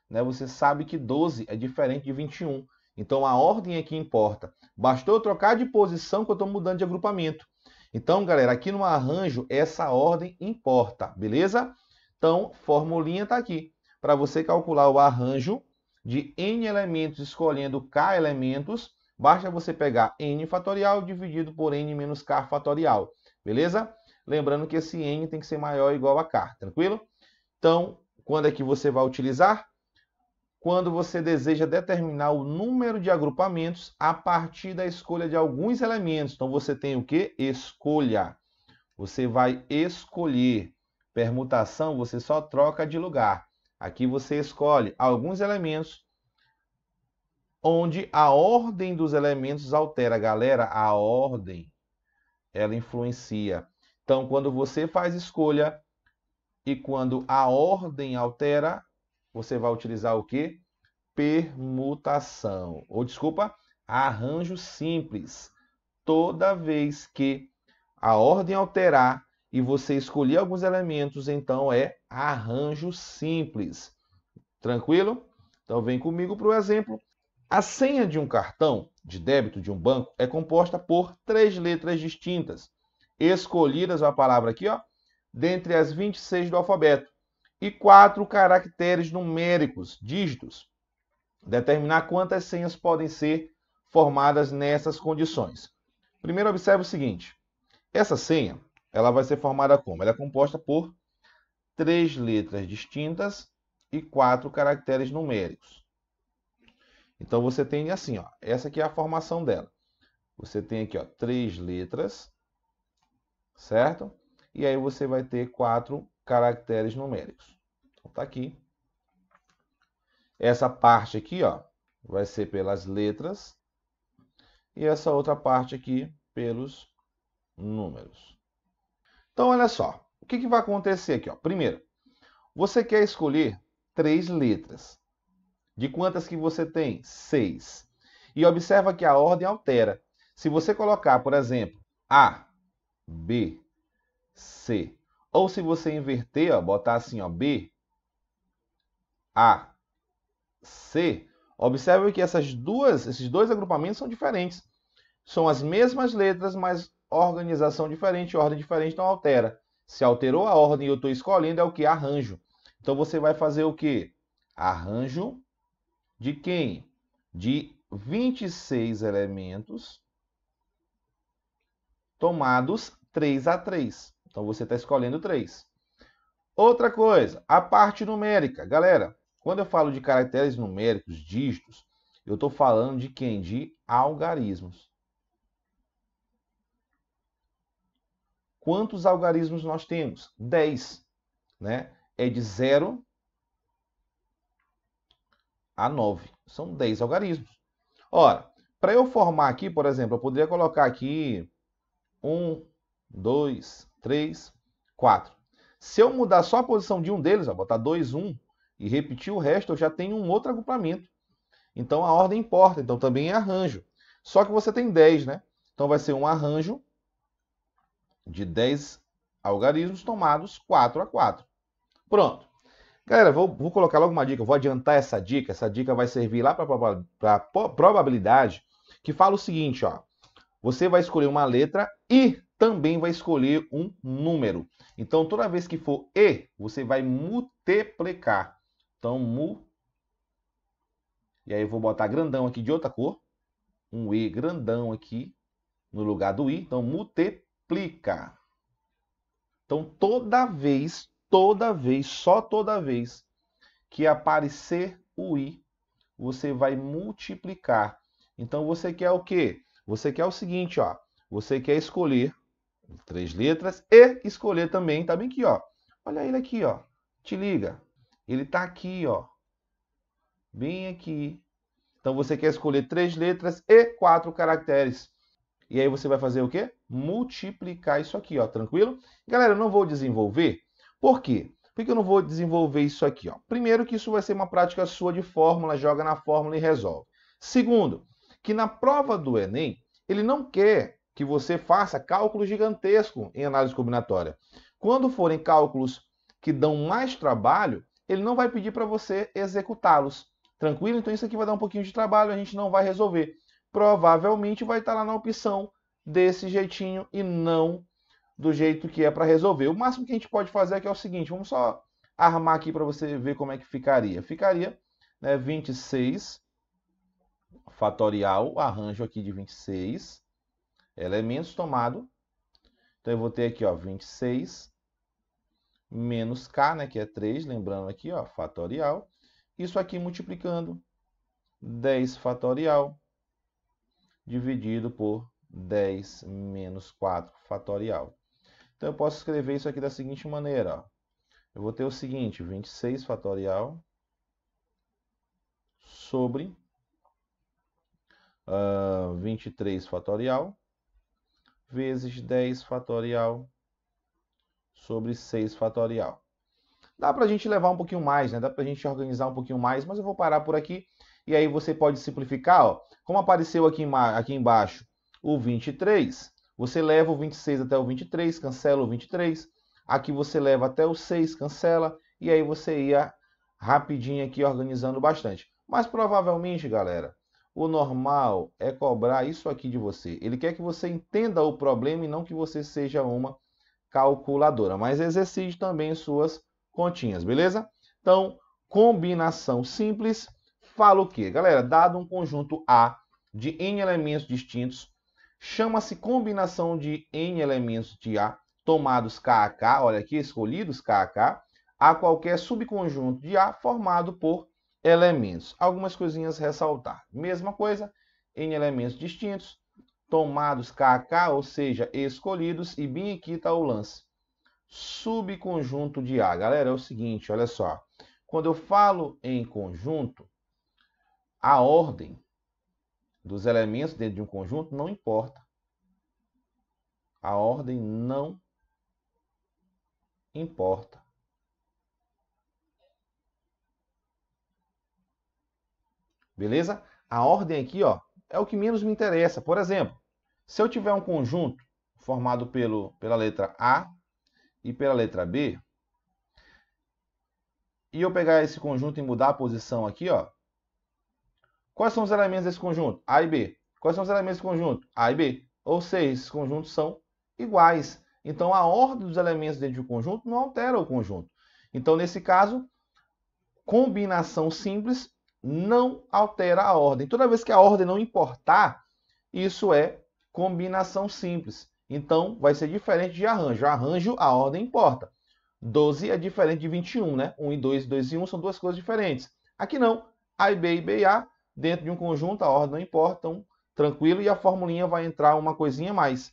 Né? Você sabe que 12 é diferente de 21. Então a ordem aqui é importa. Bastou eu trocar de posição que eu estou mudando de agrupamento. Então, galera, aqui no arranjo, essa ordem importa, beleza? Então, formulinha está aqui. Para você calcular o arranjo de n elementos escolhendo k elementos, basta você pegar n fatorial dividido por n menos k fatorial, beleza? Lembrando que esse n tem que ser maior ou igual a k, tranquilo? Então, quando é que você vai utilizar? Quando você deseja determinar o número de agrupamentos a partir da escolha de alguns elementos. Então, você tem o que? Escolha. Você vai escolher. Permutação, você só troca de lugar. Aqui você escolhe alguns elementos onde a ordem dos elementos altera. Galera, a ordem ela influencia. Então, quando você faz escolha e quando a ordem altera, você vai utilizar o que? Permutação. Ou desculpa, arranjo simples. Toda vez que a ordem alterar, e você escolher alguns elementos, então é arranjo simples. Tranquilo? Então vem comigo para o exemplo. A senha de um cartão de débito de um banco é composta por três letras distintas, escolhidas a palavra aqui, ó, dentre as 26 do alfabeto, e quatro caracteres numéricos, dígitos. Determinar quantas senhas podem ser formadas nessas condições. Primeiro observe o seguinte: essa senha ela vai ser formada como? Ela é composta por três letras distintas e quatro caracteres numéricos. Então você tem assim, ó, essa aqui é a formação dela. Você tem aqui, ó, três letras, certo? E aí você vai ter quatro caracteres numéricos. Então tá aqui. Essa parte aqui, ó, vai ser pelas letras e essa outra parte aqui pelos números. Então, olha só, o que, que vai acontecer aqui? Ó? Primeiro, você quer escolher três letras. De quantas que você tem? Seis. E observa que a ordem altera. Se você colocar, por exemplo, A, B, C, ou se você inverter, ó, botar assim, ó, B, A, C, observe que essas duas, esses dois agrupamentos são diferentes. São as mesmas letras, mas organização diferente, ordem diferente, não altera. Se alterou a ordem e eu estou escolhendo, é o que? Arranjo. Então você vai fazer o que? Arranjo de quem? De 26 elementos tomados 3 a 3. Então você está escolhendo 3. Outra coisa, a parte numérica. Galera, quando eu falo de caracteres numéricos, dígitos, eu estou falando de quem? De algarismos. Quantos algarismos nós temos? 10. Né? É de 0 a 9. São 10 algarismos. Ora, para eu formar aqui, por exemplo, eu poderia colocar aqui 1, 2, 3, 4. Se eu mudar só a posição de um deles, ó, botar 2, 1 e repetir o resto, eu já tenho um outro agrupamento. Então a ordem importa, então também é arranjo. Só que você tem 10, né? Então vai ser um arranjo de 10 algarismos tomados 4 a 4. Pronto. Galera, vou, vou colocar logo uma dica, vou adiantar essa dica. Essa dica vai servir lá para a probabilidade, que fala o seguinte, ó. Você vai escolher uma letra e também vai escolher um número. Então, toda vez que for e, você vai multiplicar. Então, mu. E aí eu vou botar grandão aqui de outra cor. Um e grandão aqui no lugar do i. Então, multiplicar multiplica. Então, toda vez, toda vez, só toda vez que aparecer o i, você vai multiplicar. Então, você quer o quê? Você quer o seguinte, ó. Você quer escolher três letras e escolher também, tá bem aqui, ó. Olha ele aqui, ó. Te liga. Ele tá aqui, ó. Bem aqui. Então, você quer escolher três letras e quatro caracteres. E aí você vai fazer o quê? Multiplicar isso aqui, ó, tranquilo? Galera, eu não vou desenvolver. Por quê? Por que eu não vou desenvolver isso aqui? Ó? Primeiro que isso vai ser uma prática sua de fórmula, joga na fórmula e resolve. Segundo, que na prova do Enem, ele não quer que você faça cálculo gigantesco em análise combinatória. Quando forem cálculos que dão mais trabalho, ele não vai pedir para você executá-los. Tranquilo? Então isso aqui vai dar um pouquinho de trabalho, a gente não vai resolver provavelmente vai estar tá lá na opção desse jeitinho e não do jeito que é para resolver. O máximo que a gente pode fazer aqui é o seguinte, vamos só armar aqui para você ver como é que ficaria. Ficaria né, 26 fatorial, arranjo aqui de 26 elementos tomado. Então eu vou ter aqui ó, 26 menos k, né, que é 3, lembrando aqui, ó, fatorial. Isso aqui multiplicando 10 fatorial dividido por 10 menos 4 fatorial. Então eu posso escrever isso aqui da seguinte maneira. Ó. Eu vou ter o seguinte, 26 fatorial sobre uh, ah, 23 fatorial vezes 10 fatorial sobre 6 fatorial. Dá para a gente levar um pouquinho mais, né? dá para a gente organizar um pouquinho mais, mas eu vou parar por aqui. E aí você pode simplificar, ó. Como apareceu aqui, aqui embaixo o 23, você leva o 26 até o 23, cancela o 23. Aqui você leva até o 6, cancela. E aí você ia rapidinho aqui organizando bastante. Mas provavelmente, galera, o normal é cobrar isso aqui de você. Ele quer que você entenda o problema e não que você seja uma calculadora. Mas exercite também suas continhas, beleza? Então, combinação simples fala o quê? Galera, dado um conjunto A de N elementos distintos, chama-se combinação de N elementos de A tomados KK, olha aqui, escolhidos KK, a qualquer subconjunto de A formado por elementos. Algumas coisinhas ressaltar. Mesma coisa, N elementos distintos, tomados KK, ou seja, escolhidos, e bem aqui está o lance. Subconjunto de A. Galera, é o seguinte, olha só. Quando eu falo em conjunto, a ordem dos elementos dentro de um conjunto não importa. A ordem não importa. Beleza? A ordem aqui, ó, é o que menos me interessa. Por exemplo, se eu tiver um conjunto formado pelo, pela letra A e pela letra B, e eu pegar esse conjunto e mudar a posição aqui, ó, Quais são os elementos desse conjunto? A e B. Quais são os elementos desse conjunto? A e B. Ou seja, esses conjuntos são iguais. Então, a ordem dos elementos dentro do conjunto não altera o conjunto. Então, nesse caso, combinação simples não altera a ordem. Toda vez que a ordem não importar, isso é combinação simples. Então, vai ser diferente de arranjo. Arranjo, a ordem importa. 12 é diferente de 21, né? 1 e 2, 2 e 1 são duas coisas diferentes. Aqui não. A e B e B e A dentro de um conjunto, a ordem não importa, então, tranquilo, e a formulinha vai entrar uma coisinha a mais.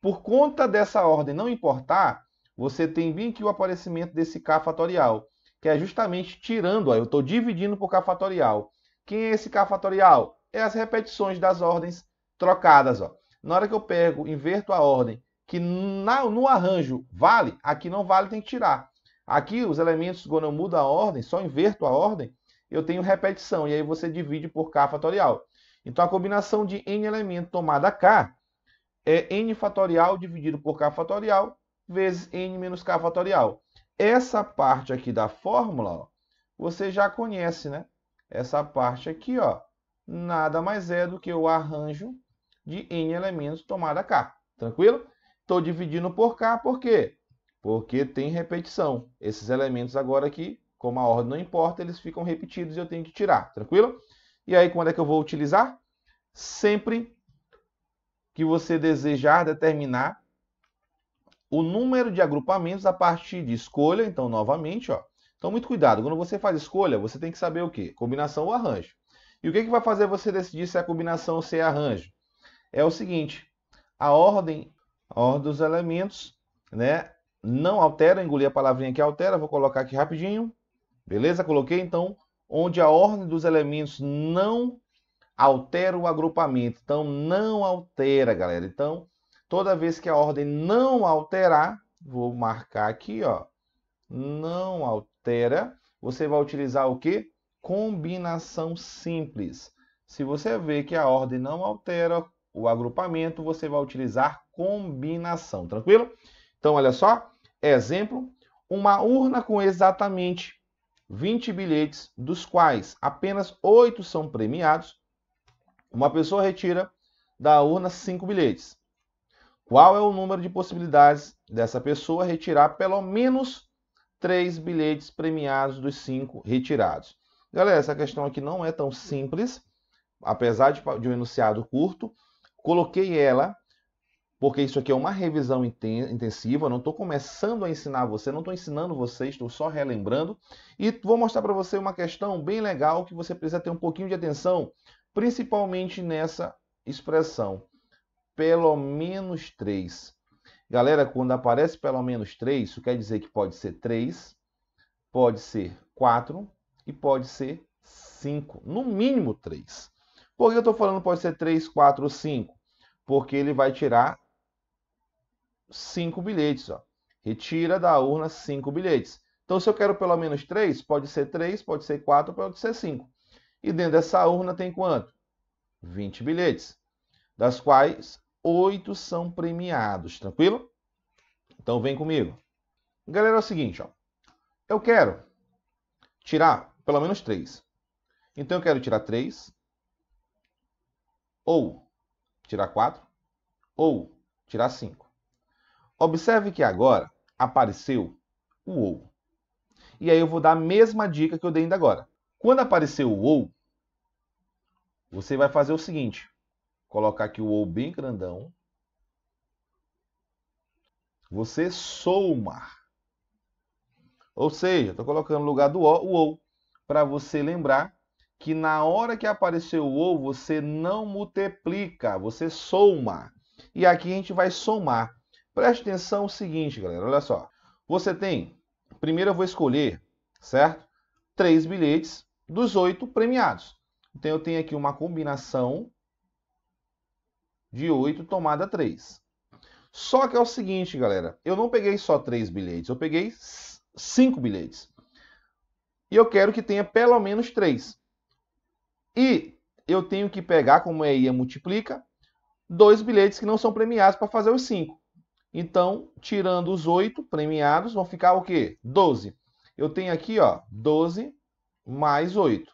Por conta dessa ordem não importar, você tem bem aqui o aparecimento desse K fatorial, que é justamente tirando, ó, eu estou dividindo por K fatorial. Quem é esse K fatorial? É as repetições das ordens trocadas. Ó. Na hora que eu pego, inverto a ordem, que na, no arranjo vale, aqui não vale, tem que tirar. Aqui os elementos, quando eu mudo a ordem, só inverto a ordem, eu tenho repetição, e aí você divide por k fatorial. Então a combinação de n elementos tomada k é n fatorial dividido por k fatorial vezes n menos k fatorial. Essa parte aqui da fórmula, ó, você já conhece, né? Essa parte aqui, ó, nada mais é do que o arranjo de n elementos tomada k. Tranquilo? Estou dividindo por k, por quê? Porque tem repetição. Esses elementos agora aqui como a ordem não importa, eles ficam repetidos e eu tenho que tirar, tranquilo? E aí, quando é que eu vou utilizar? Sempre que você desejar determinar o número de agrupamentos a partir de escolha. Então, novamente, ó. Então, muito cuidado. Quando você faz escolha, você tem que saber o quê? Combinação ou arranjo. E o que, é que vai fazer você decidir se é combinação ou se é arranjo? É o seguinte, a ordem, a ordem dos elementos, né? Não altera, engolir a palavrinha que altera, vou colocar aqui rapidinho. Beleza? Coloquei então onde a ordem dos elementos não altera o agrupamento. Então, não altera, galera. Então, toda vez que a ordem não alterar, vou marcar aqui, ó. Não altera. Você vai utilizar o que? Combinação simples. Se você vê que a ordem não altera o agrupamento, você vai utilizar combinação, tranquilo? Então, olha só, exemplo, uma urna com exatamente 20 bilhetes, dos quais apenas 8 são premiados, uma pessoa retira da urna 5 bilhetes. Qual é o número de possibilidades dessa pessoa retirar pelo menos 3 bilhetes premiados dos 5 retirados? Galera, essa questão aqui não é tão simples, apesar de, de um enunciado curto. Coloquei ela porque isso aqui é uma revisão intensiva, não estou começando a ensinar você, não estou ensinando você, estou só relembrando. E vou mostrar para você uma questão bem legal que você precisa ter um pouquinho de atenção, principalmente nessa expressão, pelo menos 3. Galera, quando aparece pelo menos 3, isso quer dizer que pode ser 3, pode ser 4 e pode ser 5, no mínimo 3. Por que eu estou falando pode ser 3, 4 ou 5? porque ele vai tirar cinco bilhetes. Ó. Retira da urna cinco bilhetes. Então, se eu quero pelo menos três, pode ser três, pode ser quatro, pode ser cinco. E dentro dessa urna tem quanto? 20 bilhetes, das quais oito são premiados, tranquilo? Então vem comigo. Galera, é o seguinte, ó. Eu quero tirar pelo menos três. Então eu quero tirar três, ou tirar quatro, ou tirar cinco. Observe que agora apareceu o ou. E aí eu vou dar a mesma dica que eu dei ainda agora. Quando aparecer o ou, você vai fazer o seguinte: colocar aqui o ou bem grandão. Você soma. Ou seja, estou colocando no lugar do o, o ou, para você lembrar que na hora que apareceu o ou, você não multiplica, você soma. E aqui a gente vai somar Preste atenção o seguinte, galera, olha só. Você tem, primeiro eu vou escolher, certo? Três bilhetes dos oito premiados. Então eu tenho aqui uma combinação de oito tomada três. Só que é o seguinte, galera, eu não peguei só três bilhetes, eu peguei cinco bilhetes. E eu quero que tenha pelo menos três. E eu tenho que pegar, como é IA é multiplica, dois bilhetes que não são premiados para fazer os cinco. Então, tirando os 8 premiados, vão ficar o quê? 12. Eu tenho aqui, ó, 12 mais 8.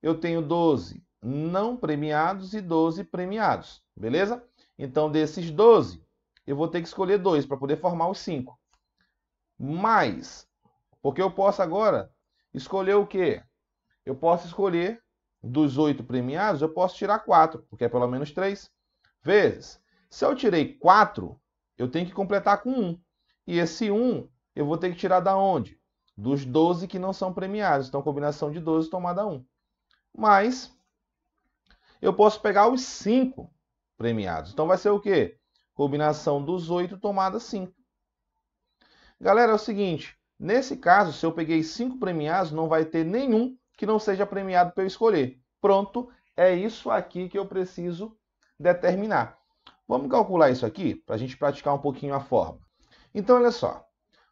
Eu tenho 12 não premiados e 12 premiados, beleza? Então, desses 12, eu vou ter que escolher dois para poder formar os 5. Mais, porque eu posso agora escolher o quê? Eu posso escolher dos 8 premiados, eu posso tirar 4, porque é pelo menos 3 vezes. Se eu tirei 4, eu tenho que completar com um E esse um eu vou ter que tirar da onde? Dos 12 que não são premiados. Então, combinação de 12 tomada 1. Mas, eu posso pegar os 5 premiados. Então, vai ser o quê? Combinação dos 8 tomada 5. Galera, é o seguinte. Nesse caso, se eu peguei 5 premiados, não vai ter nenhum que não seja premiado para eu escolher. Pronto, é isso aqui que eu preciso determinar. Vamos calcular isso aqui para a gente praticar um pouquinho a forma. Então, olha só.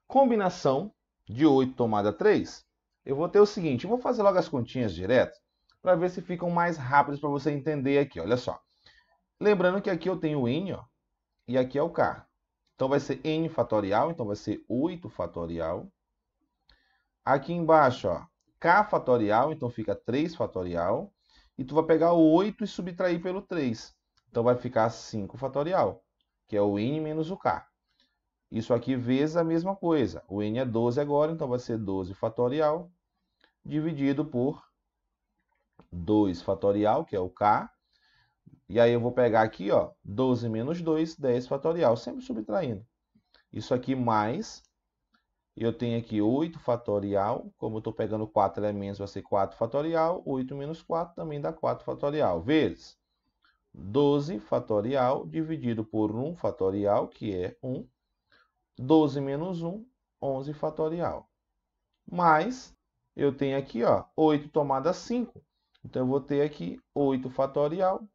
Combinação de 8 tomada 3, eu vou ter o seguinte, vou fazer logo as continhas direto para ver se ficam mais rápidos para você entender aqui, olha só. Lembrando que aqui eu tenho o n, ó, e aqui é o k. Então vai ser n fatorial, então vai ser 8 fatorial. Aqui embaixo, ó, k fatorial, então fica 3 fatorial. E tu vai pegar o 8 e subtrair pelo 3. Então vai ficar 5 fatorial, que é o n menos o k. Isso aqui vezes a mesma coisa. O n é 12 agora, então vai ser 12 fatorial dividido por 2 fatorial, que é o k. E aí eu vou pegar aqui, ó, 12 menos 2, 10 fatorial, sempre subtraindo. Isso aqui mais, eu tenho aqui 8 fatorial, como eu estou pegando 4 elementos, vai ser 4 fatorial, 8 menos 4 também dá 4 fatorial, vezes 12 fatorial dividido por 1 fatorial, que é 1. 12 menos 1, 11 fatorial. Mais, eu tenho aqui ó, 8 tomada 5. Então, eu vou ter aqui 8 fatorial,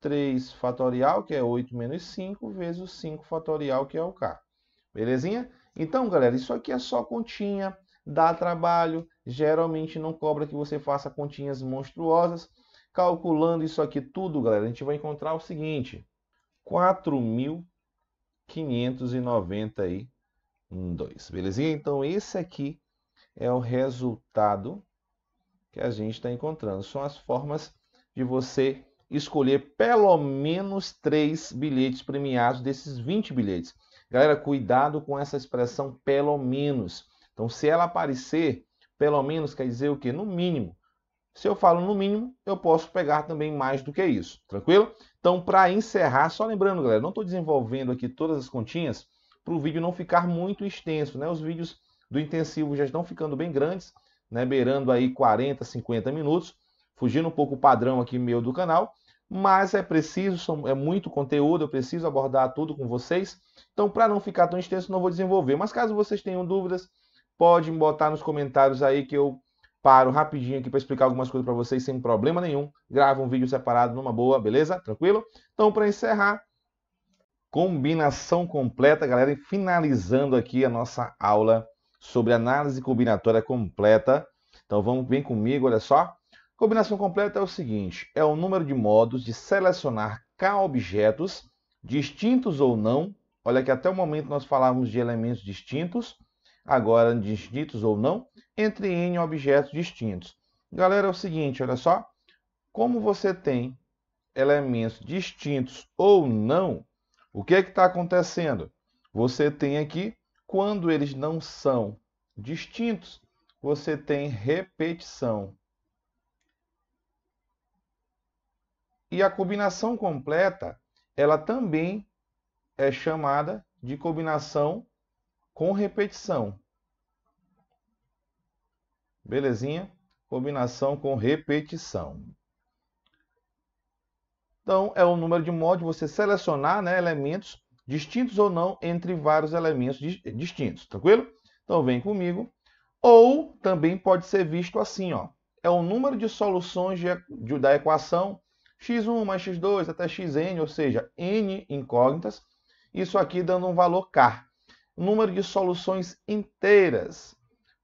3 fatorial, que é 8 menos 5, vezes 5 fatorial, que é o K. Belezinha? Então, galera, isso aqui é só continha, dá trabalho, geralmente não cobra que você faça continhas monstruosas, Calculando isso aqui tudo, galera, a gente vai encontrar o seguinte: 4.592. Belezinha? Então, esse aqui é o resultado que a gente está encontrando. São as formas de você escolher pelo menos três bilhetes premiados desses 20 bilhetes. Galera, cuidado com essa expressão pelo menos. Então, se ela aparecer, pelo menos quer dizer o quê? No mínimo. Se eu falo no mínimo, eu posso pegar também mais do que isso, tranquilo? Então, para encerrar, só lembrando, galera, não estou desenvolvendo aqui todas as continhas para o vídeo não ficar muito extenso, né? Os vídeos do intensivo já estão ficando bem grandes, né? Beirando aí 40, 50 minutos, fugindo um pouco o padrão aqui meu do canal, mas é preciso, é muito conteúdo, eu preciso abordar tudo com vocês. Então, para não ficar tão extenso, não vou desenvolver. Mas caso vocês tenham dúvidas, pode botar nos comentários aí que eu paro rapidinho aqui para explicar algumas coisas para vocês sem problema nenhum. Gravo um vídeo separado numa boa, beleza? Tranquilo? Então, para encerrar, combinação completa, galera, e finalizando aqui a nossa aula sobre análise combinatória completa. Então, vamos bem comigo, olha só. Combinação completa é o seguinte: é o número de modos de selecionar K objetos distintos ou não. Olha que até o momento nós falávamos de elementos distintos agora distintos ou não, entre N objetos distintos. Galera, é o seguinte, olha só. Como você tem elementos distintos ou não, o que é que está acontecendo? Você tem aqui, quando eles não são distintos, você tem repetição. E a combinação completa, ela também é chamada de combinação com repetição. Belezinha? Combinação com repetição. Então, é o um número de modo de você selecionar né, elementos distintos ou não entre vários elementos distintos, tranquilo? Então, vem comigo. Ou também pode ser visto assim, ó. É o um número de soluções de, de, da equação x1 mais x2 até xn, ou seja, n incógnitas. Isso aqui dando um valor k o número de soluções inteiras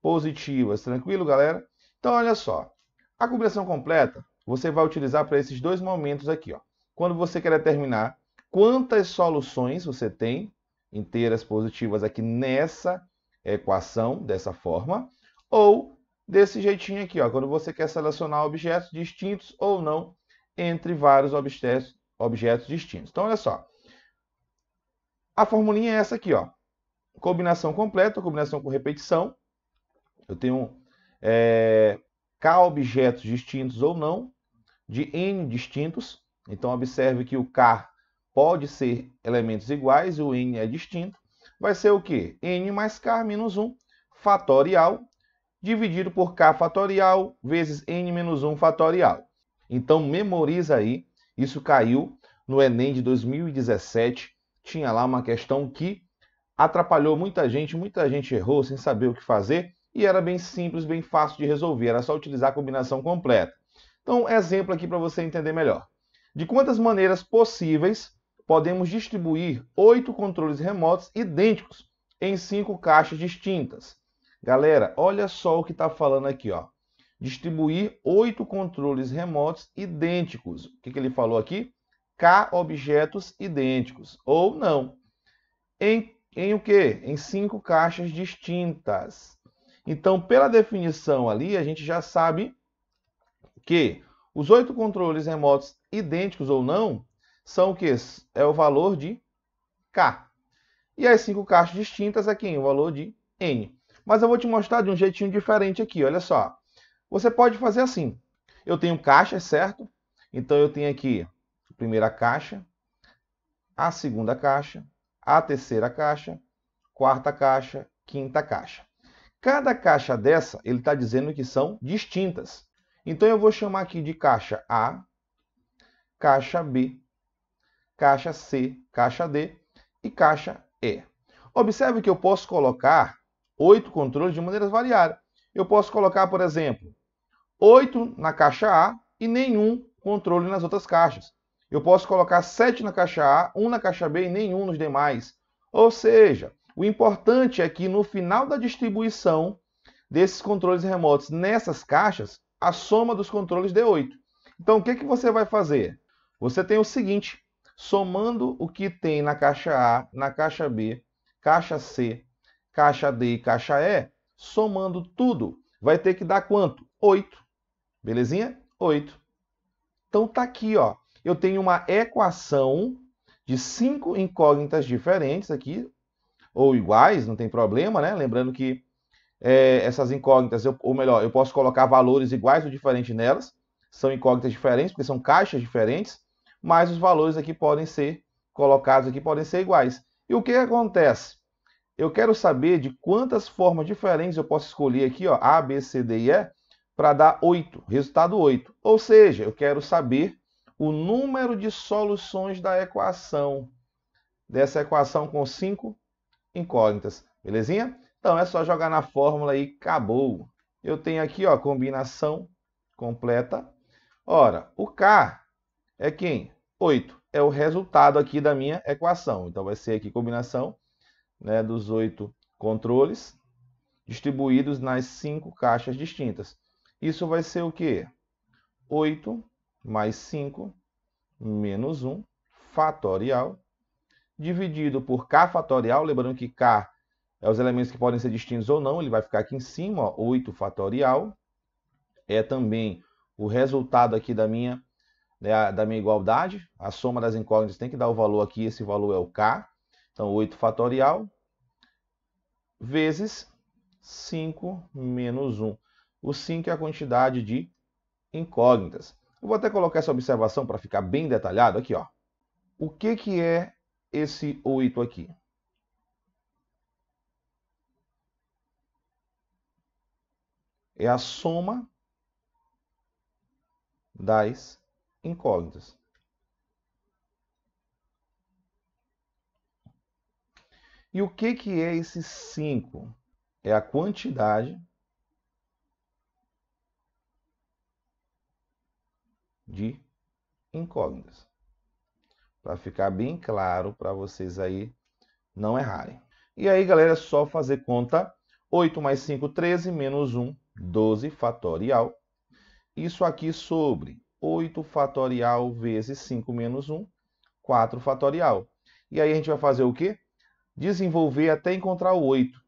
positivas. Tranquilo, galera? Então, olha só. A combinação completa você vai utilizar para esses dois momentos aqui. Ó. Quando você quer determinar quantas soluções você tem inteiras positivas aqui nessa equação, dessa forma, ou desse jeitinho aqui, ó, quando você quer selecionar objetos distintos ou não entre vários objetos, objetos distintos. Então, olha só. A formulinha é essa aqui, ó. Combinação completa, combinação com repetição. Eu tenho é, K objetos distintos ou não, de N distintos. Então, observe que o K pode ser elementos iguais e o N é distinto. Vai ser o quê? N mais K menos 1 fatorial dividido por K fatorial vezes N menos 1 fatorial. Então, memoriza aí. Isso caiu no Enem de 2017. Tinha lá uma questão que atrapalhou muita gente, muita gente errou sem saber o que fazer e era bem simples, bem fácil de resolver, era só utilizar a combinação completa. Então, exemplo aqui para você entender melhor. De quantas maneiras possíveis podemos distribuir oito controles remotos idênticos em cinco caixas distintas? Galera, olha só o que está falando aqui, ó. Distribuir oito controles remotos idênticos. O que, que ele falou aqui? K objetos idênticos, ou não. Em em o quê? Em cinco caixas distintas. Então, pela definição ali, a gente já sabe que os oito controles remotos idênticos ou não são o que? É o valor de K. E as cinco caixas distintas aqui, é o valor de N. Mas eu vou te mostrar de um jeitinho diferente aqui, olha só. Você pode fazer assim. Eu tenho caixas, certo? Então eu tenho aqui a primeira caixa, a segunda caixa, a terceira caixa, quarta caixa, quinta caixa. Cada caixa dessa, ele está dizendo que são distintas. Então eu vou chamar aqui de caixa A, caixa B, caixa C, caixa D e caixa E. Observe que eu posso colocar oito controles de maneiras variadas. Eu posso colocar, por exemplo, oito na caixa A e nenhum controle nas outras caixas. Eu posso colocar 7 na caixa A, 1 na caixa B e nenhum nos demais. Ou seja, o importante é que no final da distribuição desses controles remotos nessas caixas, a soma dos controles dê 8. Então, o que, que você vai fazer? Você tem o seguinte, somando o que tem na caixa A, na caixa B, caixa C, caixa D e caixa E, somando tudo, vai ter que dar quanto? 8. Belezinha? 8. Então tá aqui, ó eu tenho uma equação de cinco incógnitas diferentes aqui, ou iguais, não tem problema, né? Lembrando que é, essas incógnitas, eu, ou melhor, eu posso colocar valores iguais ou diferentes nelas, são incógnitas diferentes, porque são caixas diferentes, mas os valores aqui podem ser colocados aqui, podem ser iguais. E o que acontece? Eu quero saber de quantas formas diferentes eu posso escolher aqui, ó, A, B, C, D e E, para dar 8, resultado 8. Ou seja, eu quero saber o número de soluções da equação. Dessa equação com cinco incógnitas, belezinha? Então é só jogar na fórmula e acabou. Eu tenho aqui, ó, combinação completa. Ora, o K é quem? 8. É o resultado aqui da minha equação. Então vai ser aqui combinação né, dos oito controles distribuídos nas cinco caixas distintas. Isso vai ser o quê? 8 mais 5 menos 1 fatorial dividido por k fatorial, lembrando que k é os elementos que podem ser distintos ou não, ele vai ficar aqui em cima, ó, 8 fatorial, é também o resultado aqui da minha, né, da minha igualdade, a soma das incógnitas tem que dar o valor aqui, esse valor é o k, então 8 fatorial vezes 5 menos 1. O 5 é a quantidade de incógnitas. Eu vou até colocar essa observação para ficar bem detalhado aqui, ó. O que, que é esse 8 aqui? É a soma das incógnitas. E o que, que é esse 5? É a quantidade de incógnitas. Para ficar bem claro para vocês aí não errarem. E aí, galera, é só fazer conta 8 mais 5, 13, menos 1, 12 fatorial. Isso aqui sobre 8 fatorial vezes 5 menos 1, 4 fatorial. E aí a gente vai fazer o quê? Desenvolver até encontrar o 8.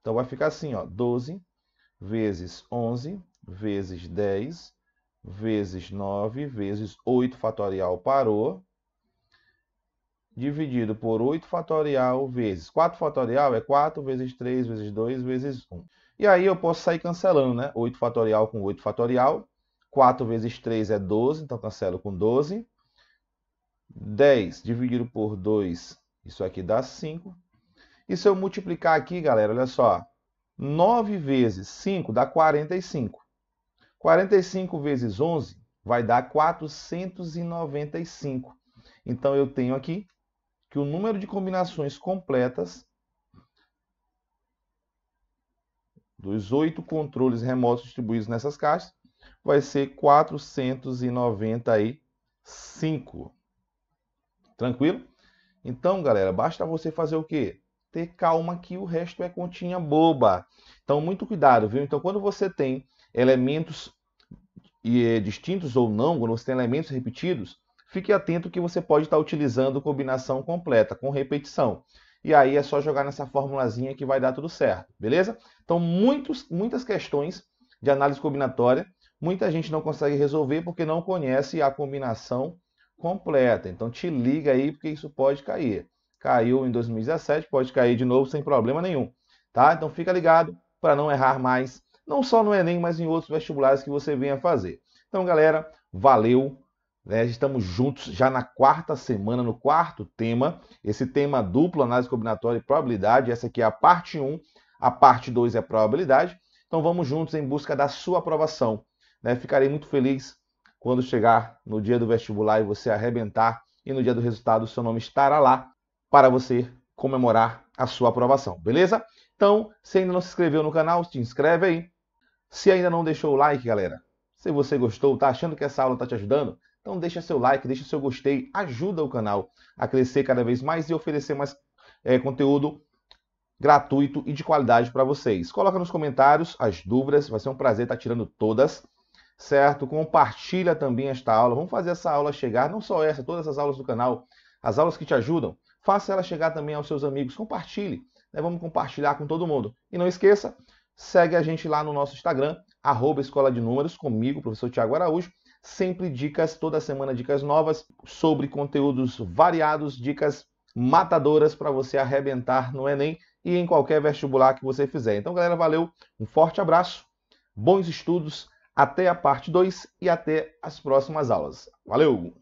Então vai ficar assim, ó, 12 vezes 11 vezes 10 vezes 9 vezes 8 fatorial parou, dividido por 8 fatorial vezes 4 fatorial é 4 vezes 3 vezes 2 vezes 1. E aí eu posso sair cancelando, né? 8 fatorial com 8 fatorial. 4 vezes 3 é 12, então cancelo com 12. 10 dividido por 2, isso aqui dá 5. E se eu multiplicar aqui, galera, olha só. 9 vezes 5 dá 45. 45 vezes 11 vai dar 495. Então, eu tenho aqui que o número de combinações completas dos oito controles remotos distribuídos nessas caixas vai ser 495. Tranquilo? Então, galera, basta você fazer o quê? Ter calma que o resto é continha boba. Então, muito cuidado, viu? Então, quando você tem elementos eh, distintos ou não, quando você tem elementos repetidos, fique atento que você pode estar utilizando combinação completa com repetição. E aí é só jogar nessa formulazinha que vai dar tudo certo, beleza? Então, muitos, muitas questões de análise combinatória, muita gente não consegue resolver porque não conhece a combinação completa. Então, te liga aí porque isso pode cair. Caiu em 2017, pode cair de novo sem problema nenhum, tá? Então, fica ligado para não errar mais não só no Enem, mas em outros vestibulares que você venha fazer. Então, galera, valeu. Né? Estamos juntos já na quarta semana, no quarto tema. Esse tema duplo, análise combinatória e probabilidade. Essa aqui é a parte 1, a parte 2 é a probabilidade. Então vamos juntos em busca da sua aprovação. Né? Ficarei muito feliz quando chegar no dia do vestibular e você arrebentar e no dia do resultado o seu nome estará lá para você comemorar a sua aprovação, beleza? Então, se ainda não se inscreveu no canal, se inscreve aí se ainda não deixou o like, galera, se você gostou, tá achando que essa aula tá te ajudando, então deixa seu like, deixa seu gostei, ajuda o canal a crescer cada vez mais e oferecer mais é, conteúdo gratuito e de qualidade para vocês. Coloca nos comentários as dúvidas, vai ser um prazer estar tá tirando todas, certo? Compartilha também esta aula. Vamos fazer essa aula chegar, não só essa, todas as aulas do canal, as aulas que te ajudam, faça ela chegar também aos seus amigos, compartilhe. Né? Vamos compartilhar com todo mundo. E não esqueça, segue a gente lá no nosso Instagram, arroba Escola de Números, comigo, professor Tiago Araújo. Sempre dicas, toda semana dicas novas sobre conteúdos variados, dicas matadoras para você arrebentar no Enem e em qualquer vestibular que você fizer. Então, galera, valeu, um forte abraço, bons estudos, até a parte 2 e até as próximas aulas. Valeu!